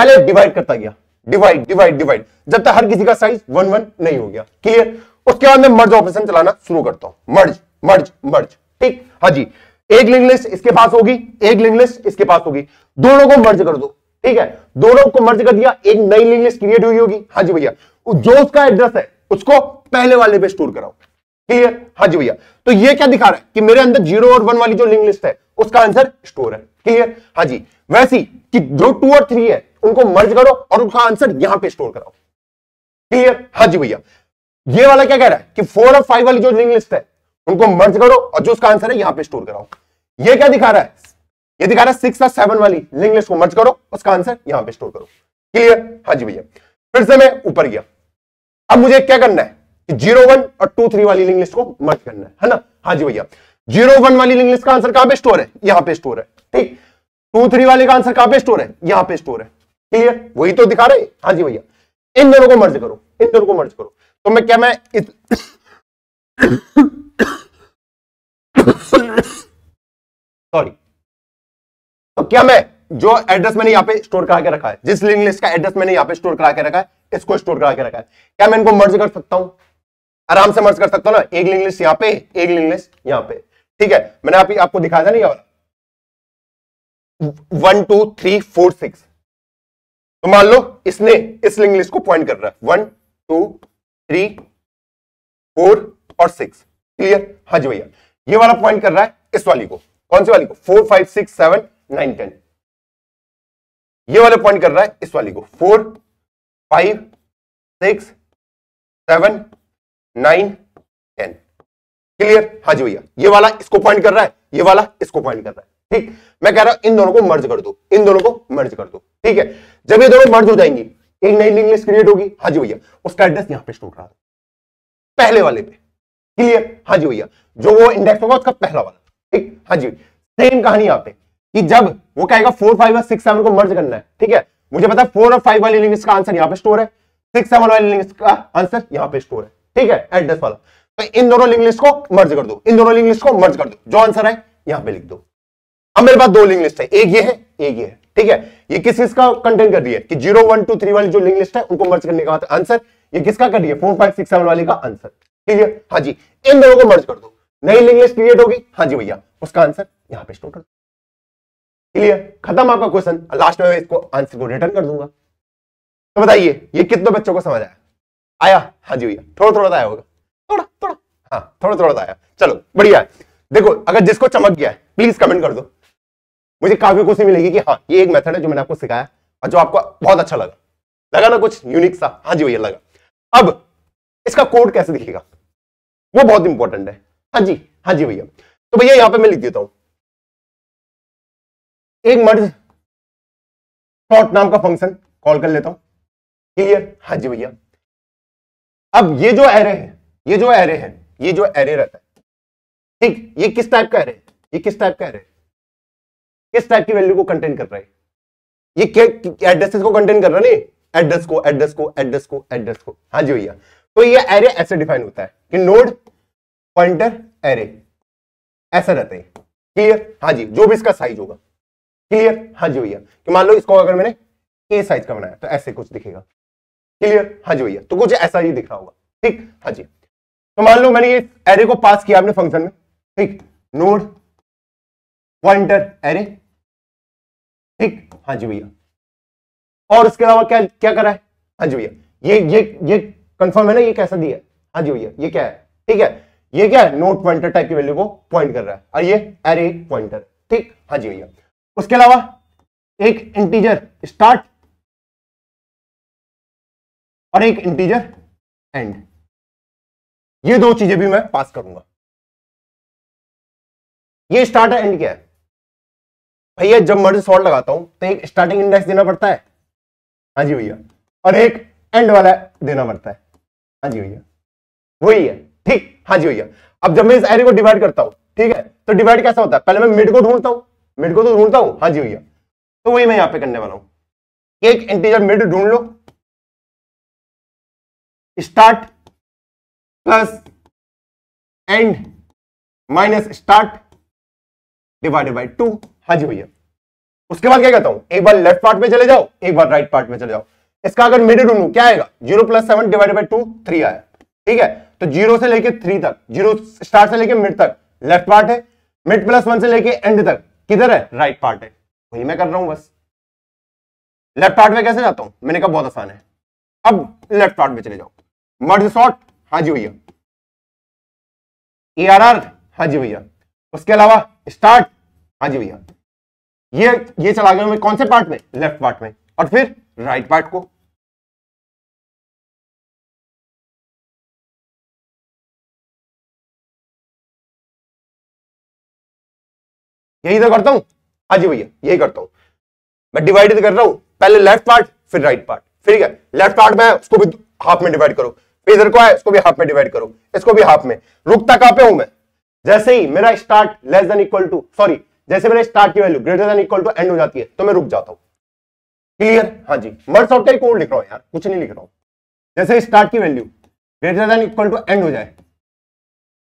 पहले डिवाइड करता गया डिवाइड डिवाइड डिवाइड जब तक हर किसी का साइज वन वन नहीं हो गया क्लियर उसके बाद में मर्ज ऑपरेशन चलाना शुरू करता हूं मर्ज मर्ज मर्ज ठीक हाँ जी एक लिंक लिस्ट इसके पास होगी एक लिंक लिस्ट इसके पास होगी दोनों को मर्ज कर दो ठीक है दोनों को मर्ज कर दिया एक नई लिंक लिस्ट क्रिएट हुई होगी हाँ जी भैया जो उसका एड्रेस है उसको पहले वाले पे स्टोर कराओ क्लियर हाँ जी भैया तो ये क्या दिखा रहा है कि मेरे अंदर जीरो और वन वाली जो लिंक लिस्ट है उसका आंसर स्टोर है क्लियर हाँ जी वैसी कि जो टू और थ्री है उनको मर्ज करो और उनका आंसर यहां पे स्टोर कराओ क्लियर हाँ जी भैया ये वाला क्या कह रहा है कि फोर और फाइव वाली जो लिंक लिस्ट है उनको मर्ज करो और जो उसका आंसर है यहां पे स्टोर कराओ ये क्या दिखा रहा है ये दिखा रहा है सिक्स और सेवन वाली लिंक लिस्ट को मर्ज करो उसका आंसर यहां पे स्टोर करो क्लियर हाँ जी भैया फिर से मैं ऊपर गया अब मुझे क्या करना है कि जीरो वन और टू थ्री वाली लिंक लिस्ट को मर्ज करना है है ना हाँ जी भैया जीरो वन वाली लिंक लिस्ट का आंसर कहां पे स्टोर है यहां पे स्टोर है ठीक टू थ्री वाले का आंसर कहां पे स्टोर है यहां पे स्टोर है क्लियर वही तो दिखा रहे हाँ जी भैया इन दोनों को मर्ज करो इन दोनों को मर्ज करो तो मैं क्या मैं इत... सॉरी तो क्या मैं जो एड्रेस मैंने यहां पे स्टोर करा के रखा है जिस लिंक लिस्ट का एड्रेस मैंने यहां पे स्टोर करा के रखा है इसको स्टोर करा के रखा है क्या मैं इनको मर्ज कर सकता हूं आराम से मर्ज कर सकता हूं ना एक लिंक लिस्ट यहां पे एक लिंक लिस्ट यहां पे ठीक है मैंने आप, आपको दिखाया था ना यार one two three four six तो मान लो इसने इस लिंक लिस्ट को पॉइंट कर रहा है वन टू थ्री फोर और सिक्स क्लियर हाँ जी भैया ये वाला पॉइंट कर रहा है इस वाली को कौन सी वाली को four five six seven nine ten ये वाला पॉइंट कर रहा है इस वाली को four five six seven nine ten clear हाँ जी भैया ये वाला इसको पॉइंट कर रहा है ये वाला इसको पॉइंट कर रहा है ठीक मैं कह रहा हूं इन दोनों को मर्ज कर दो इन दोनों को मर्ज कर दो ठीक है जब ये दोनों मर्ज हो जाएंगी एक नई लिंक लिस्ट क्रिएट होगी हाँ जी भैया उसका एड्रेस यहां पे स्टोर करा दो पहले वाले पे क्लियर हाँ जी भैया जो वो इंडेक्स होगा उसका पहला वाला ठीक हाँ जी सेम कहानी यहाँ पे कि जब वो कहेगा फोर फाइव और सिक्स सेवन को मर्ज करना है ठीक है मुझे पता है फोर और फाइव वाली लिंक का आंसर यहाँ पे स्टोर है सिक्स सेवन वाली लिंक का आंसर यहाँ पे स्टोर है ठीक है एड्रेस वाला तो इन दोनों लिंक लिस्ट को मर्ज कर दो इन दोनों लिंक लिस्ट को मर्ज कर दो जो आंसर है यहाँ पे लिख दो अब मेरे पास दो लिंक लिस्ट है एक ये है एक ये है ठीक है ये किस का कंटेंट कर रही है कि जीरो वन टू थ्री वाली जो लिंक लिस्ट है उनको मर्ज करने का आंसर ये किसका कर रही है फोर फाइव सिक्स सेवन वाले का आंसर ठीक है हाँ जी इन दोनों को मर्ज कर दो नई लिंक लिस्ट क्रिएट होगी हाँ जी भैया उसका आंसर यहाँ पे स्टोर कर दो क्लियर खत्म आपका क्वेश्चन लास्ट में इसको आंसर को रिटर्न कर दूंगा तो बताइए ये कितने बच्चों को समझ आया आया हाँ जी भैया थोड़ा थोड़ा तो आया होगा थोड़ा थोड़ा हाँ थोड़ा थोड़ा तो आया चलो बढ़िया देखो अगर जिसको चमक गया है प्लीज कमेंट कर दो मुझे काफी खुशी मिलेगी कि हाँ ये एक मेथड है जो मैंने आपको सिखाया और जो आपको बहुत अच्छा लगा लगा ना कुछ यूनिक सा हाँ जी भैया लगा अब इसका कोड कैसे दिखेगा वो बहुत इंपॉर्टेंट है हाँ जी हाँ जी भैया तो भैया यहां पे मैं लिख देता हूं एक मर्ज शॉर्ट नाम का फंक्शन कॉल कर लेता हूं क्लियर हाँ जी भैया अब ये जो एरे है ये जो एरे है ये जो एरे रहता है ठीक ये किस टाइप का एरे है ये किस टाइप का एरे है किस टाइप की वैल्यू को कंटेन कर रहा है ये क्या एड्रेसेस को कंटेन कर रहा नहीं एड्रेस को एड्रेस को एड्रेस को एड्रेस को हाँ जी भैया तो ये एरे ऐसे डिफाइन होता है कि नोड पॉइंटर एरे ऐसा रहता है क्लियर हाँ जी जो भी इसका साइज होगा क्लियर हाँ जी भैया कि मान लो इसको अगर मैंने ए साइज का बनाया तो ऐसे कुछ दिखेगा क्लियर हाँ जी भैया तो कुछ ऐसा ही दिख रहा होगा ठीक हाँ जी तो मान लो मैंने ये एरे को पास किया आपने फंक्शन में ठीक नोड पॉइंटर एरे ठीक हाँ जी भैया और उसके अलावा क्या क्या करा है हाँ जी भैया ये ये ये कंफर्म है ना ये कैसा दिया है हाँ जी भैया ये क्या है ठीक है ये क्या है नोट पॉइंटर टाइप की वैल्यू को पॉइंट कर रहा है और ये एरे पॉइंटर ठीक हाँ जी भैया उसके अलावा एक इंटीजर स्टार्ट और एक इंटीजर एंड ये दो चीजें भी मैं पास करूंगा ये स्टार्ट है एंड क्या है भैया जब मर्जी सॉल्ट लगाता हूं तो एक स्टार्टिंग इंडेक्स देना पड़ता है हाँ जी भैया और एक एंड वाला देना पड़ता है हाँ जी भैया वही है ठीक हाँ जी भैया अब जब मैं इस एरे को डिवाइड करता हूँ ठीक है तो डिवाइड कैसा होता है पहले मैं मिड को ढूंढता हूँ मिड को तो ढूंढता हूँ हाँ जी भैया तो वही मैं यहाँ पे करने वाला हूँ एक इंटीजर मिड ढूंढ लो start plus end minus start divided by two हाँ जी भैया उसके बाद क्या कहता हूं एक बार लेफ्ट पार्ट में चले जाओ एक बार राइट पार्ट में चले जाओ इसका अगर मिड ढूंढू क्या आएगा zero plus seven divide by two three आया ठीक है तो जीरो से लेके थ्री तक जीरो स्टार्ट से लेके मिड तक लेफ्ट पार्ट है मिड प्लस वन से लेके एंड तक किधर है राइट पार्ट है वही मैं कर रहा हूं बस लेफ्ट पार्ट में कैसे जाता हूं मैंने कहा बहुत आसान है अब लेफ्ट पार्ट में चले जाओ मर्ज शॉर्ट हाँ जी भैया ए आर आर हाँ जी भैया उसके अलावा स्टार्ट हाँ जी भैया ये ये चला गया मैं कौन से पार्ट में लेफ्ट पार्ट में और फिर राइट पार्ट को यही तो करता हूं हाँ जी भैया यही करता हूं मैं डिवाइड कर रहा हूं पहले लेफ्ट पार्ट फिर राइट पार्ट ठीक है लेफ्ट पार्ट में उसको भी हाफ में डिवाइड करो फिर इधर को है इसको भी हाफ में डिवाइड करो इसको भी हाफ में रुकता कहां पे हूं मैं जैसे ही मेरा start less than equal to sorry जैसे मैंने स्टार्ट की value greater than equal to end हो जाती है तो मैं रुक जाता हूं क्लियर हाँ जी वर्ड सॉफ्टवेयर कोड लिख रहा हूं यार कुछ नहीं लिख रहा हूं जैसे स्टार्ट की value greater than equal to end हो जाए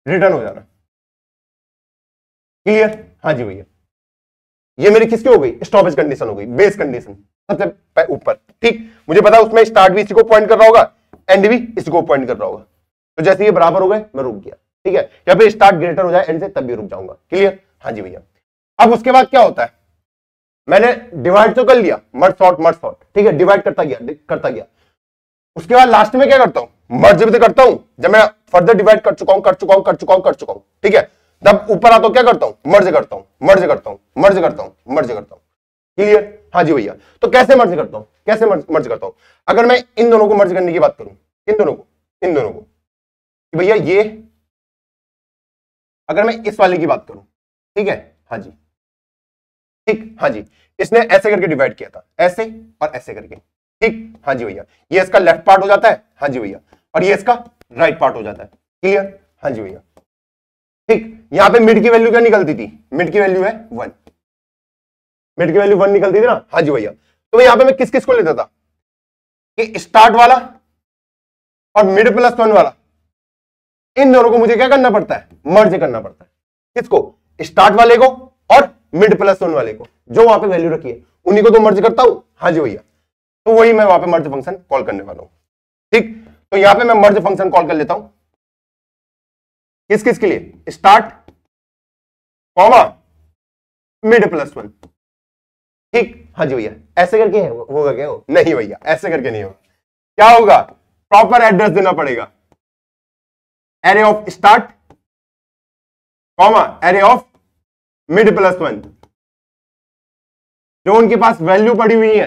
रिटर्न हो जाना क्लियर हाँ जी भैया ये मेरी किसकी हो गई स्टॉपेज कंडीशन हो गई बेस कंडीशन सबसे ऊपर ठीक मुझे पता उसमें स्टार्ट भी इसी को पॉइंट कर रहा होगा एंड भी इसी को पॉइंट कर रहा होगा तो जैसे ये बराबर हो गए मैं रुक गया ठीक है या फिर स्टार्ट ग्रेटर हो जाए एंड से तब भी रुक जाऊंगा क्लियर हाँ जी भैया अब उसके बाद क्या होता है मैंने डिवाइड तो कर लिया मर्ज सॉर्ट मर्ज सॉर्ट ठीक है डिवाइड करता गया करता गया उसके बाद लास्ट में क्या करता हूं मर्ज भी तो करता हूं जब मैं फर्दर डिवाइड कर चुका हूं कर चुका हूं कर चुका हूं कर चुका हूं ठीक है तब ऊपर आता हूं क्या करता हूं मर्ज करता हूं मर्ज करता हूं मर्ज करता हूं मर्ज करता हूं क्लियर हाँ जी भैया तो कैसे मर्ज करता हूं कैसे मर्ज करता हूं अगर मैं इन दोनों को मर्ज करने की बात करूं इन दोनों को इन दोनों को भैया ये अगर मैं इस वाले की बात करूं ठीक है हाँ जी ठीक हाँ जी इसने ऐसे करके डिवाइड किया था ऐसे और ऐसे करके ठीक हाँ जी भैया ये इसका लेफ्ट पार्ट हो जाता है हाँ जी भैया और ये इसका राइट पार्ट हो जाता है क्लियर हाँ जी भैया ठीक यहां पे मिड की वैल्यू क्या निकलती थी मिड की वैल्यू है वन मिड की वैल्यू वन निकलती थी ना हाँ जी भैया तो यहां पे मैं किस किस को लेता था कि स्टार्ट वाला और मिड प्लस वन वाला इन दोनों को मुझे क्या करना पड़ता है मर्ज करना पड़ता है किसको स्टार्ट वाले को मिड प्लस वन वाले को जो वहां पे वैल्यू रखी है उन्हीं को तो मर्ज करता हूं हाँ जी भैया तो वही मैं वहां पे मर्ज फंक्शन कॉल करने वाला हूं ठीक तो यहां पे मैं मर्ज फंक्शन कॉल कर लेता हूं किस किस के लिए start comma mid plus one ठीक हाँ जी भैया ऐसे करके होगा क्या हो नहीं भैया ऐसे करके नहीं होगा क्या होगा प्रॉपर एड्रेस देना पड़ेगा array of start comma array of mid plus one जो उनके पास वैल्यू पड़ी हुई है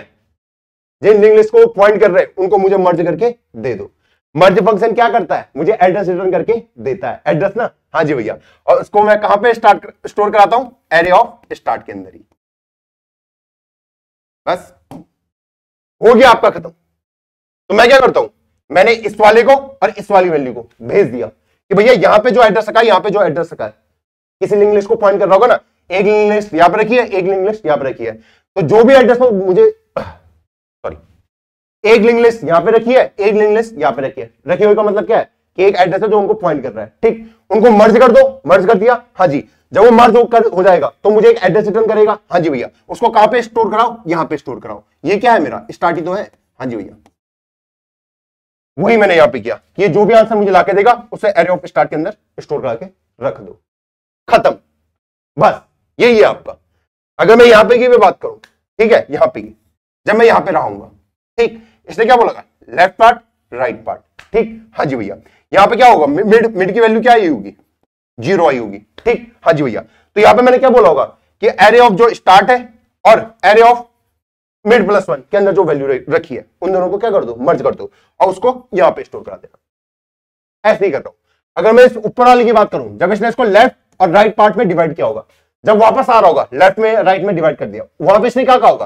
जिन लिंग लिस्ट को पॉइंट कर रहे हैं उनको मुझे मर्ज करके दे दो मर्ज फंक्शन क्या करता है मुझे एड्रेस रिटर्न करके देता है एड्रेस ना हाँ जी भैया और उसको मैं कहां पे स्टार्ट कर, स्टोर कराता हूं एरे ऑफ स्टार्ट के अंदर ही बस हो गया आपका खत्म तो मैं क्या करता हूं मैंने इस वाले को और इस वाली वैल्यू को भेज दिया कि भैया यहां पे जो एड्रेस रखा है यहां पे जो एड्रेस रखा है किसी लिंग लिस्ट को पॉइंट कर रहा होगा ना एक लिंग लिस्ट यहां पर रखी है एक लिंग लिस्ट यहां पर रखी है तो जो भी एड्रेस हो मुझे सॉरी एक लिंग लिस्ट यहां पर रखी है एक लिंग लिस्ट यहां पर रखी है रखी हुई का मतलब क्या है कि एक एड्रेस है जो उनको पॉइंट कर रहा है ठीक उनको मर्ज कर दो मर्ज कर दिया हाँ जी जब वो मर्ज कर, हो जाएगा तो मुझे एक एड्रेस रिटर्न करेगा हाँ जी भैया उसको कहां पे स्टोर कराओ यहां पे स्टोर कराओ ये क्या है मेरा स्टार्टिंग तो है हाँ जी भैया वही मैंने यहां पे किया ये जो भी आंसर मुझे लाके देगा उसे एरे ऑफ स्टार्ट के अंदर स्टोर करा के रख दो खत्म बस यही है आपका अगर मैं यहां पे की भी बात करूं ठीक है यहां पे जब मैं यहां पे रहूंगा ठीक इसने क्या बोला लेफ्ट पार्ट राइट पार्ट ठीक हाँ जी भैया यहां पे क्या होगा मिड मिड की वैल्यू क्या आई होगी जीरो आई होगी ठीक हाँ जी भैया तो यहां पे मैंने क्या बोला होगा कि एरे ऑफ जो स्टार्ट है और array of mid plus one के अंदर जो वैल्यू रखी है उन दोनों को क्या कर दो मर्ज कर दो और उसको यहां पर स्टोर करा देना ऐसे ही कर रहा हूं अगर मैं इस ऊपर वाले की बात करूं जब इसने इसको लेफ्ट और राइट पार्ट में डिवाइड किया होगा जब वापस आ रहा होगा लेफ्ट में राइट में डिवाइड कर दिया वहां पर इसने क्या कहा होगा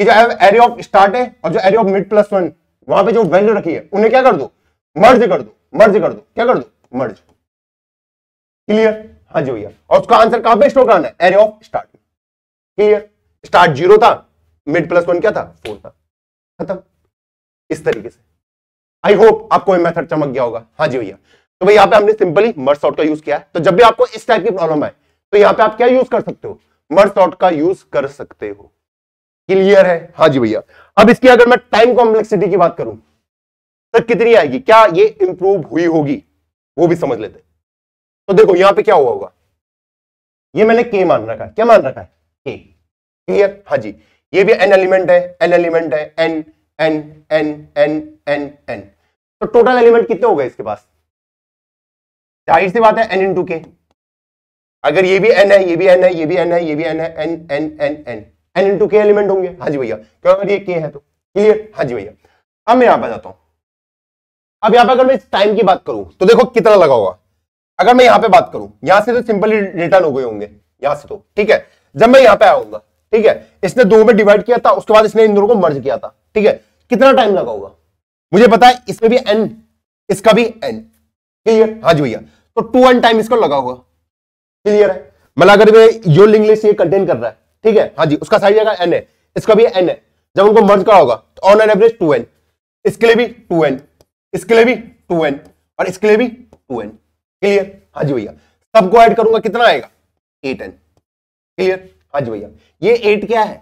कि जो एरिया ऑफ स्टार्ट है और जो array of mid plus one वहां पर जो वैल्यू रखी है उन्हें क्या कर दो मर्ज कर दो मर्ज कर दो क्या कर दो मर्ज क्लियर हाँ जी भैया और उसका आंसर कहां पे स्टोर कराना है array of start clear start zero था मिड प्लस वन क्या था फोर था खत्म इस तरीके से आई होप आपको मेथड चमक गया होगा हाँ जी भैया तो भाई यहाँ पे हमने सिंपली मर्स का यूज किया तो जब भी आपको इस टाइप की प्रॉब्लम है तो यहाँ पे आप क्या यूज कर सकते हो मर्स का यूज कर सकते हो क्लियर है हाँ जी भैया अब इसकी अगर मैं टाइम कॉम्प्लेक्सिटी की बात करूं तो कितनी आएगी क्या ये इंप्रूव हुई होगी वो भी समझ लेते तो देखो यहां पे क्या हुआ होगा ये मैंने के मान रखा है क्या मान रखा है के क्लियर हाँ जी ये भी एन एलिमेंट है एन एलिमेंट है n n n n n n तो टोटल एलिमेंट कितने हो गए इसके पास जाहिर सी बात है एन इंटू के अगर ये भी एन है ये भी एन है ये भी एन है ये भी एन है n n n n n into के एलिमेंट होंगे हाँ जी भैया क्यों अगर ये के है तो क्लियर हाँ जी भैया अब मैं यहां पर जाता हूं अब यहां पर अगर मैं टाइम की बात करूं तो देखो कितना लगा होगा अगर मैं यहां पे बात करूं यहां से तो सिंपली रिटर्न हो गए होंगे यहां से तो ठीक है जब मैं यहां पे आऊंगा ठीक है इसने दो में डिवाइड किया था उसके बाद इसने इन दोनों को मर्ज किया था ठीक है कितना टाइम लगा होगा मुझे पता है इसमें भी एन इसका भी एन ठीक है हाँ जी भैया तो टू वन टाइम इसको लगा होगा क्लियर है मतलब अगर यो इंग्लिश ये कंटेन कर रहा है ठीक है हाँ जी उसका साइज एन है इसका भी एन है जब उनको मर्ज करा होगा तो on an average two n इसके लिए भी टू एन इसके लिए भी टू एन और इसके लिए भी टू एन क्लियर हाँ जी भैया सबको ऐड करूंगा कितना आएगा एट एन क्लियर हाँ जी भैया ये एट क्या है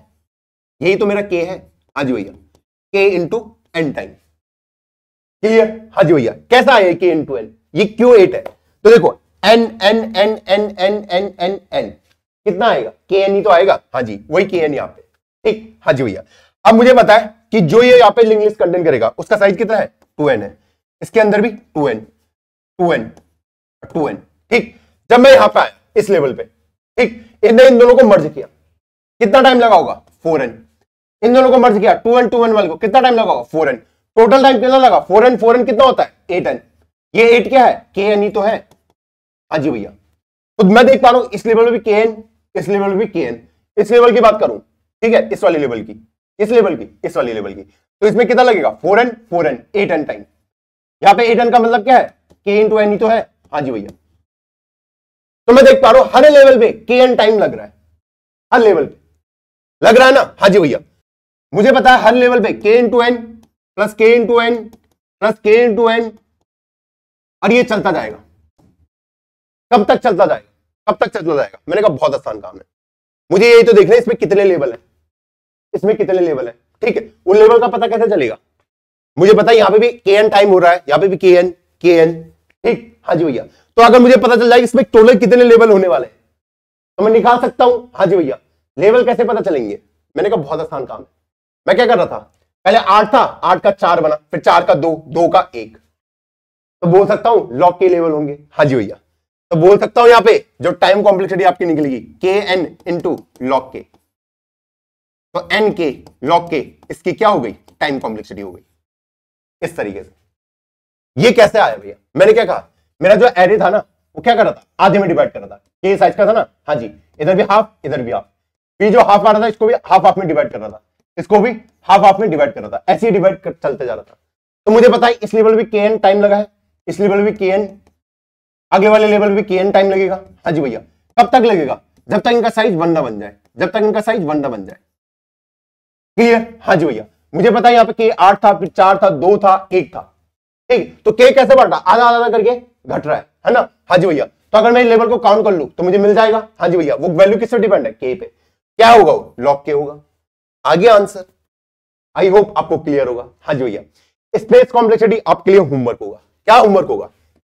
यही तो मेरा के है हाँ जी भैया के इंटू एन टाइम क्लियर हाँ जी भैया कैसा है के इंटू एन ये क्यों एट है तो देखो n n n n n n n n कितना आएगा के एन ई तो आएगा हाँ जी वही के एन यहाँ पे ठीक हाँ जी भैया अब मुझे बताए कि जो ये यहाँ पे लिंक लिस्ट कंटेन करेगा उसका साइज कितना है टू एन है इसके अंदर भी two n two n two n ठीक जब मैं यहां पे आया इस लेवल पे ठीक इनने इन दोनों को मर्ज किया कितना टाइम लगा होगा फोर एन इन दोनों को मर्ज किया टू एन टू एन वाले को कितना टाइम लगा होगा फोर एन टोटल टाइम कितना लगा फोर एन फोर एन कितना होता है एट एन ये एट क्या है के एन ई तो है हाँ जी भैया तो मैं देख पा रहा हूं इस लेवल में भी के इस लेवल में भी के इस लेवल की बात करूं ठीक है इस वाले लेवल की इस लेवल की इस वाले लेवल की तो इसमें कितना लगेगा four n four n eight n time यहां पे एट एन का मतलब क्या है के टू एन ही तो है हाँ जी भैया तो मैं देख पा रहा हूं हर लेवल पे के एन टाइम लग रहा है हर लेवल पे लग रहा है ना हाँ जी भैया मुझे पता है हर लेवल पे के टू एन प्लस के टू एन प्लस के टू एन और ये चलता जाएगा कब तक चलता जाएगा कब तक चलता जाएगा मैंने कहा बहुत आसान काम है मुझे यही तो देखना है इसमें कितने लेवल है इसमें कितने लेवल है ठीक है उन लेवल का पता कैसे चलेगा मुझे पता है यहाँ पे भी के एन टाइम हो रहा है यहाँ पे भी के एन के एन ठीक हाँ जी भैया तो अगर मुझे पता चल जाए इसमें टोटल कितने लेवल होने वाले हैं तो मैं निकाल सकता हूँ हाँ जी भैया लेवल कैसे पता चलेंगे मैंने कहा बहुत आसान काम है मैं क्या कर रहा था पहले आठ था आठ का चार बना फिर चार का दो दो का एक तो बोल सकता हूँ लॉक के लेवल होंगे हाँ जी भैया तो बोल सकता हूं यहां पे जो टाइम कॉम्प्लेक्सिटी आपकी निकलेगी के एन इंटू लॉक के तो एन के लॉक के इसकी क्या हो गई टाइम कॉम्प्लेक्सिटी हो गई इस तरीके से ये कैसे आया भैया मैंने क्या कहा मेरा जो एरे था ना वो क्या कर रहा था आधे में डिवाइड कर रहा था के साइज का था ना हाँ जी इधर भी हाफ इधर भी हाफ पी जो हाफ आ रहा था इसको भी हाफ हाफ में डिवाइड कर रहा था इसको भी हाफ हाफ में डिवाइड कर रहा था ऐसे ही डिवाइड चलते जा रहा था तो मुझे पता है इस लेवल भी के एन टाइम लगा है इस लेवल भी के एन आगे वाले लेवल पे के टाइम लगेगा हाँ जी भैया कब तक लगेगा जब तक इनका साइज वनडा बन जाए जब तक इनका साइज वन बन जाए क्लियर हाँ जी भैया मुझे पता है यहाँ पे के आठ था फिर चार था दो था एक था ठीक तो के कैसे बढ़ रहा आधा आधा करके घट रहा है है ना हाँ जी भैया तो अगर मैं लेवल को काउंट कर लू तो मुझे मिल जाएगा हाँ जी भैया वो वैल्यू किससे डिपेंड है के पे क्या होगा वो लॉक के होगा आगे आंसर आई होप आपको क्लियर होगा हाँ जी भैया स्पेस कॉम्प्लेक्सिटी आप क्लियर होमवर्क होगा क्या होमवर्क होगा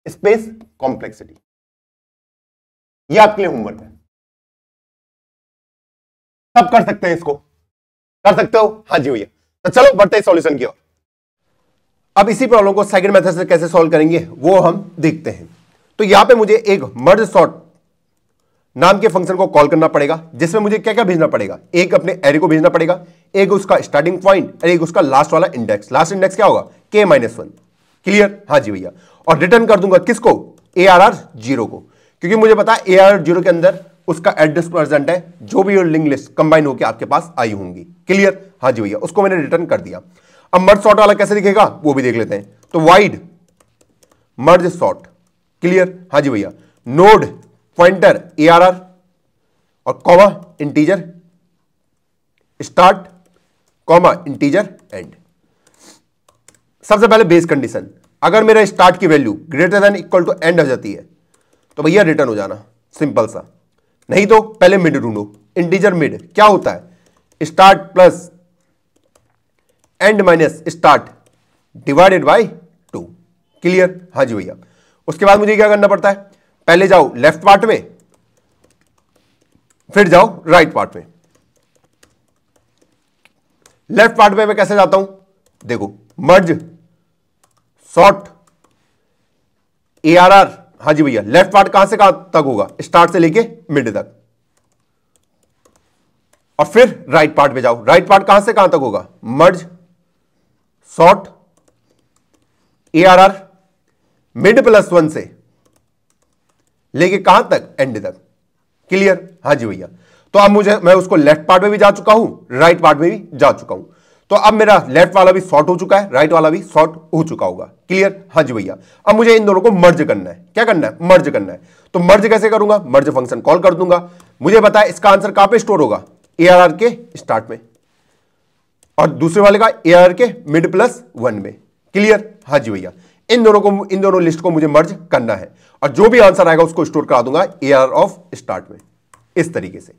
स्पेस कॉम्प्लेक्सिटी ये आपके लिए होमवर्क है सब कर सकते हैं इसको कर सकते हो हाँ जी भैया तो चलो बढ़ते हैं सॉल्यूशन की ओर अब इसी प्रॉब्लम को सेकंड मेथड से कैसे सॉल्व करेंगे वो हम देखते हैं तो यहां पे मुझे एक मर्ज सॉर्ट नाम के फंक्शन को कॉल करना पड़ेगा जिसमें मुझे क्या क्या भेजना पड़ेगा एक अपने एरे को भेजना पड़ेगा एक उसका स्टार्टिंग पॉइंट और एक उसका लास्ट वाला इंडेक्स लास्ट इंडेक्स क्या होगा के माइनस वन क्लियर हाँ जी भैया और रिटर्न कर दूंगा किसको ए आर आर जीरो को क्योंकि मुझे पता है ए आर जीरो के अंदर उसका एड्रेस प्रेजेंट है जो भी लिंक लिस्ट कंबाइन होकर आपके पास आई होंगी क्लियर हाँ जी भैया उसको मैंने रिटर्न कर दिया अब मर्ज सॉर्ट वाला कैसे दिखेगा वो भी देख लेते हैं तो वाइड मर्ज सॉर्ट क्लियर हाँ जी भैया node pointer a r r और comma integer start comma integer end सबसे पहले बेस कंडीशन अगर मेरा स्टार्ट की value greater than equal to end हो जाती है तो भैया रिटर्न हो जाना सिंपल सा नहीं तो पहले मिड ढूंढो इंटीजर मिड क्या होता है start plus end minus start divided by two clear हाँ जी भैया उसके बाद मुझे क्या करना पड़ता है पहले जाओ लेफ्ट पार्ट में फिर जाओ राइट पार्ट में लेफ्ट पार्ट में मैं कैसे जाता हूं देखो merge sort a r r हाँ जी भैया लेफ्ट पार्ट कहां से कहां तक होगा स्टार्ट से लेके मिड तक और फिर राइट पार्ट पे जाओ राइट पार्ट कहां से कहां तक होगा merge sort a r r mid plus one से लेके कहां तक एंड तक क्लियर हाँ जी भैया तो अब मुझे मैं उसको लेफ्ट पार्ट में भी जा चुका हूं राइट पार्ट में भी जा चुका हूं तो अब मेरा लेफ्ट वाला भी शॉर्ट हो चुका है राइट वाला भी शॉर्ट हो चुका होगा क्लियर हाँ जी भैया अब मुझे इन दोनों को मर्ज करना है क्या करना है मर्ज करना है तो मर्ज कैसे करूंगा मर्ज फंक्शन कॉल कर दूंगा मुझे पता है इसका आंसर कहां पे स्टोर होगा ए के स्टार्ट में और दूसरे वाले का ए के मिड प्लस वन में क्लियर हाँ जी भैया इन दोनों को इन दोनों लिस्ट को मुझे मर्ज करना है और जो भी आंसर आएगा उसको स्टोर करा दूंगा ए ऑफ स्टार्ट में इस तरीके से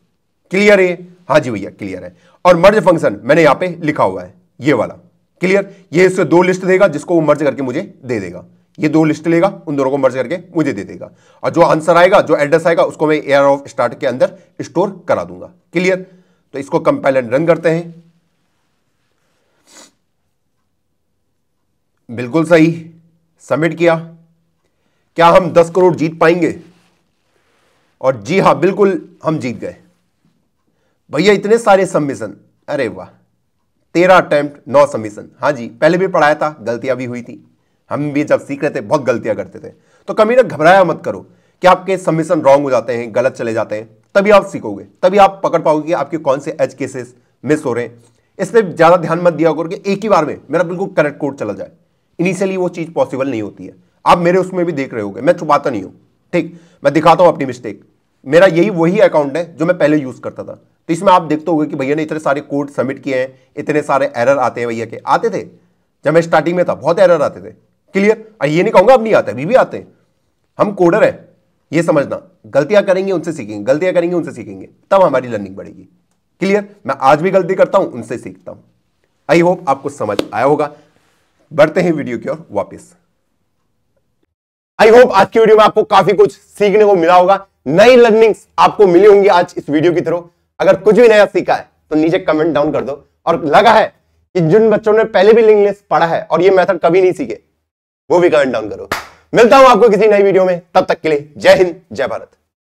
क्लियर है हाँ जी भैया क्लियर है और मर्ज फंक्शन मैंने यहां पे लिखा हुआ है ये वाला क्लियर ये इससे दो लिस्ट देगा जिसको वो मर्ज करके मुझे दे देगा ये दो लिस्ट लेगा उन दोनों को मर्ज करके मुझे दे देगा और जो आंसर आएगा जो एड्रेस आएगा उसको मैं एयर ऑफ स्टार्ट के अंदर स्टोर करा दूंगा क्लियर तो इसको कंपाइल एंड रन करते हैं बिल्कुल सही सबमिट किया क्या हम 10 करोड़ जीत पाएंगे और जी हां बिल्कुल हम जीत गए भैया इतने सारे सबमिशन अरे वाह तेरह अटैम्प्ट नौ सबमिशन हाँ जी पहले भी पढ़ाया था गलतियां भी हुई थी हम भी जब सीख रहे थे बहुत गलतियां करते थे तो कभी ना घबराया मत करो कि आपके सबमिशन रॉन्ग हो जाते हैं गलत चले जाते हैं तभी आप सीखोगे तभी आप पकड़ पाओगे कि आपके कौन से एज केसेस मिस हो रहे हैं इस पर ज़्यादा ध्यान मत दिया करो कि एक ही बार में मेरा बिल्कुल करेक्ट कोड चला जाए इनिशियली वो चीज़ पॉसिबल नहीं होती है आप मेरे उसमें भी देख रहे होगे मैं छुपाता नहीं हूं ठीक मैं दिखाता हूं अपनी मिस्टेक मेरा यही वही अकाउंट है जो मैं पहले यूज़ करता था तो इसमें आप देखते हो कि भैया ने इतने सारे कोड सबमिट किए हैं इतने सारे एरर आते हैं भैया के आते थे जब मैं स्टार्टिंग में था बहुत एरर आते थे क्लियर और ये नहीं कहूंगा अब नहीं आते अभी भी आते हैं हम कोडर हैं ये समझना गलतियां करेंगे उनसे सीखेंगे गलतियां करेंगे उनसे सीखेंगे तब हमारी लर्निंग बढ़ेगी क्लियर मैं आज भी गलती करता हूं उनसे सीखता हूं आई होप आपको समझ आया होगा बढ़ते हैं वीडियो की ओर वापस आई होप आज की वीडियो में आपको काफी कुछ सीखने को मिला होगा नई लर्निंग्स आपको मिली होंगी आज इस वीडियो की थ्रू अगर कुछ भी नया सीखा है तो नीचे कमेंट डाउन कर दो और लगा है कि जिन बच्चों ने पहले भी लिंग लिस्ट पढ़ा है और ये मेथड कभी नहीं सीखे वो भी कमेंट डाउन करो मिलता हूं आपको किसी नई वीडियो में तब तक के लिए जय हिंद जय भारत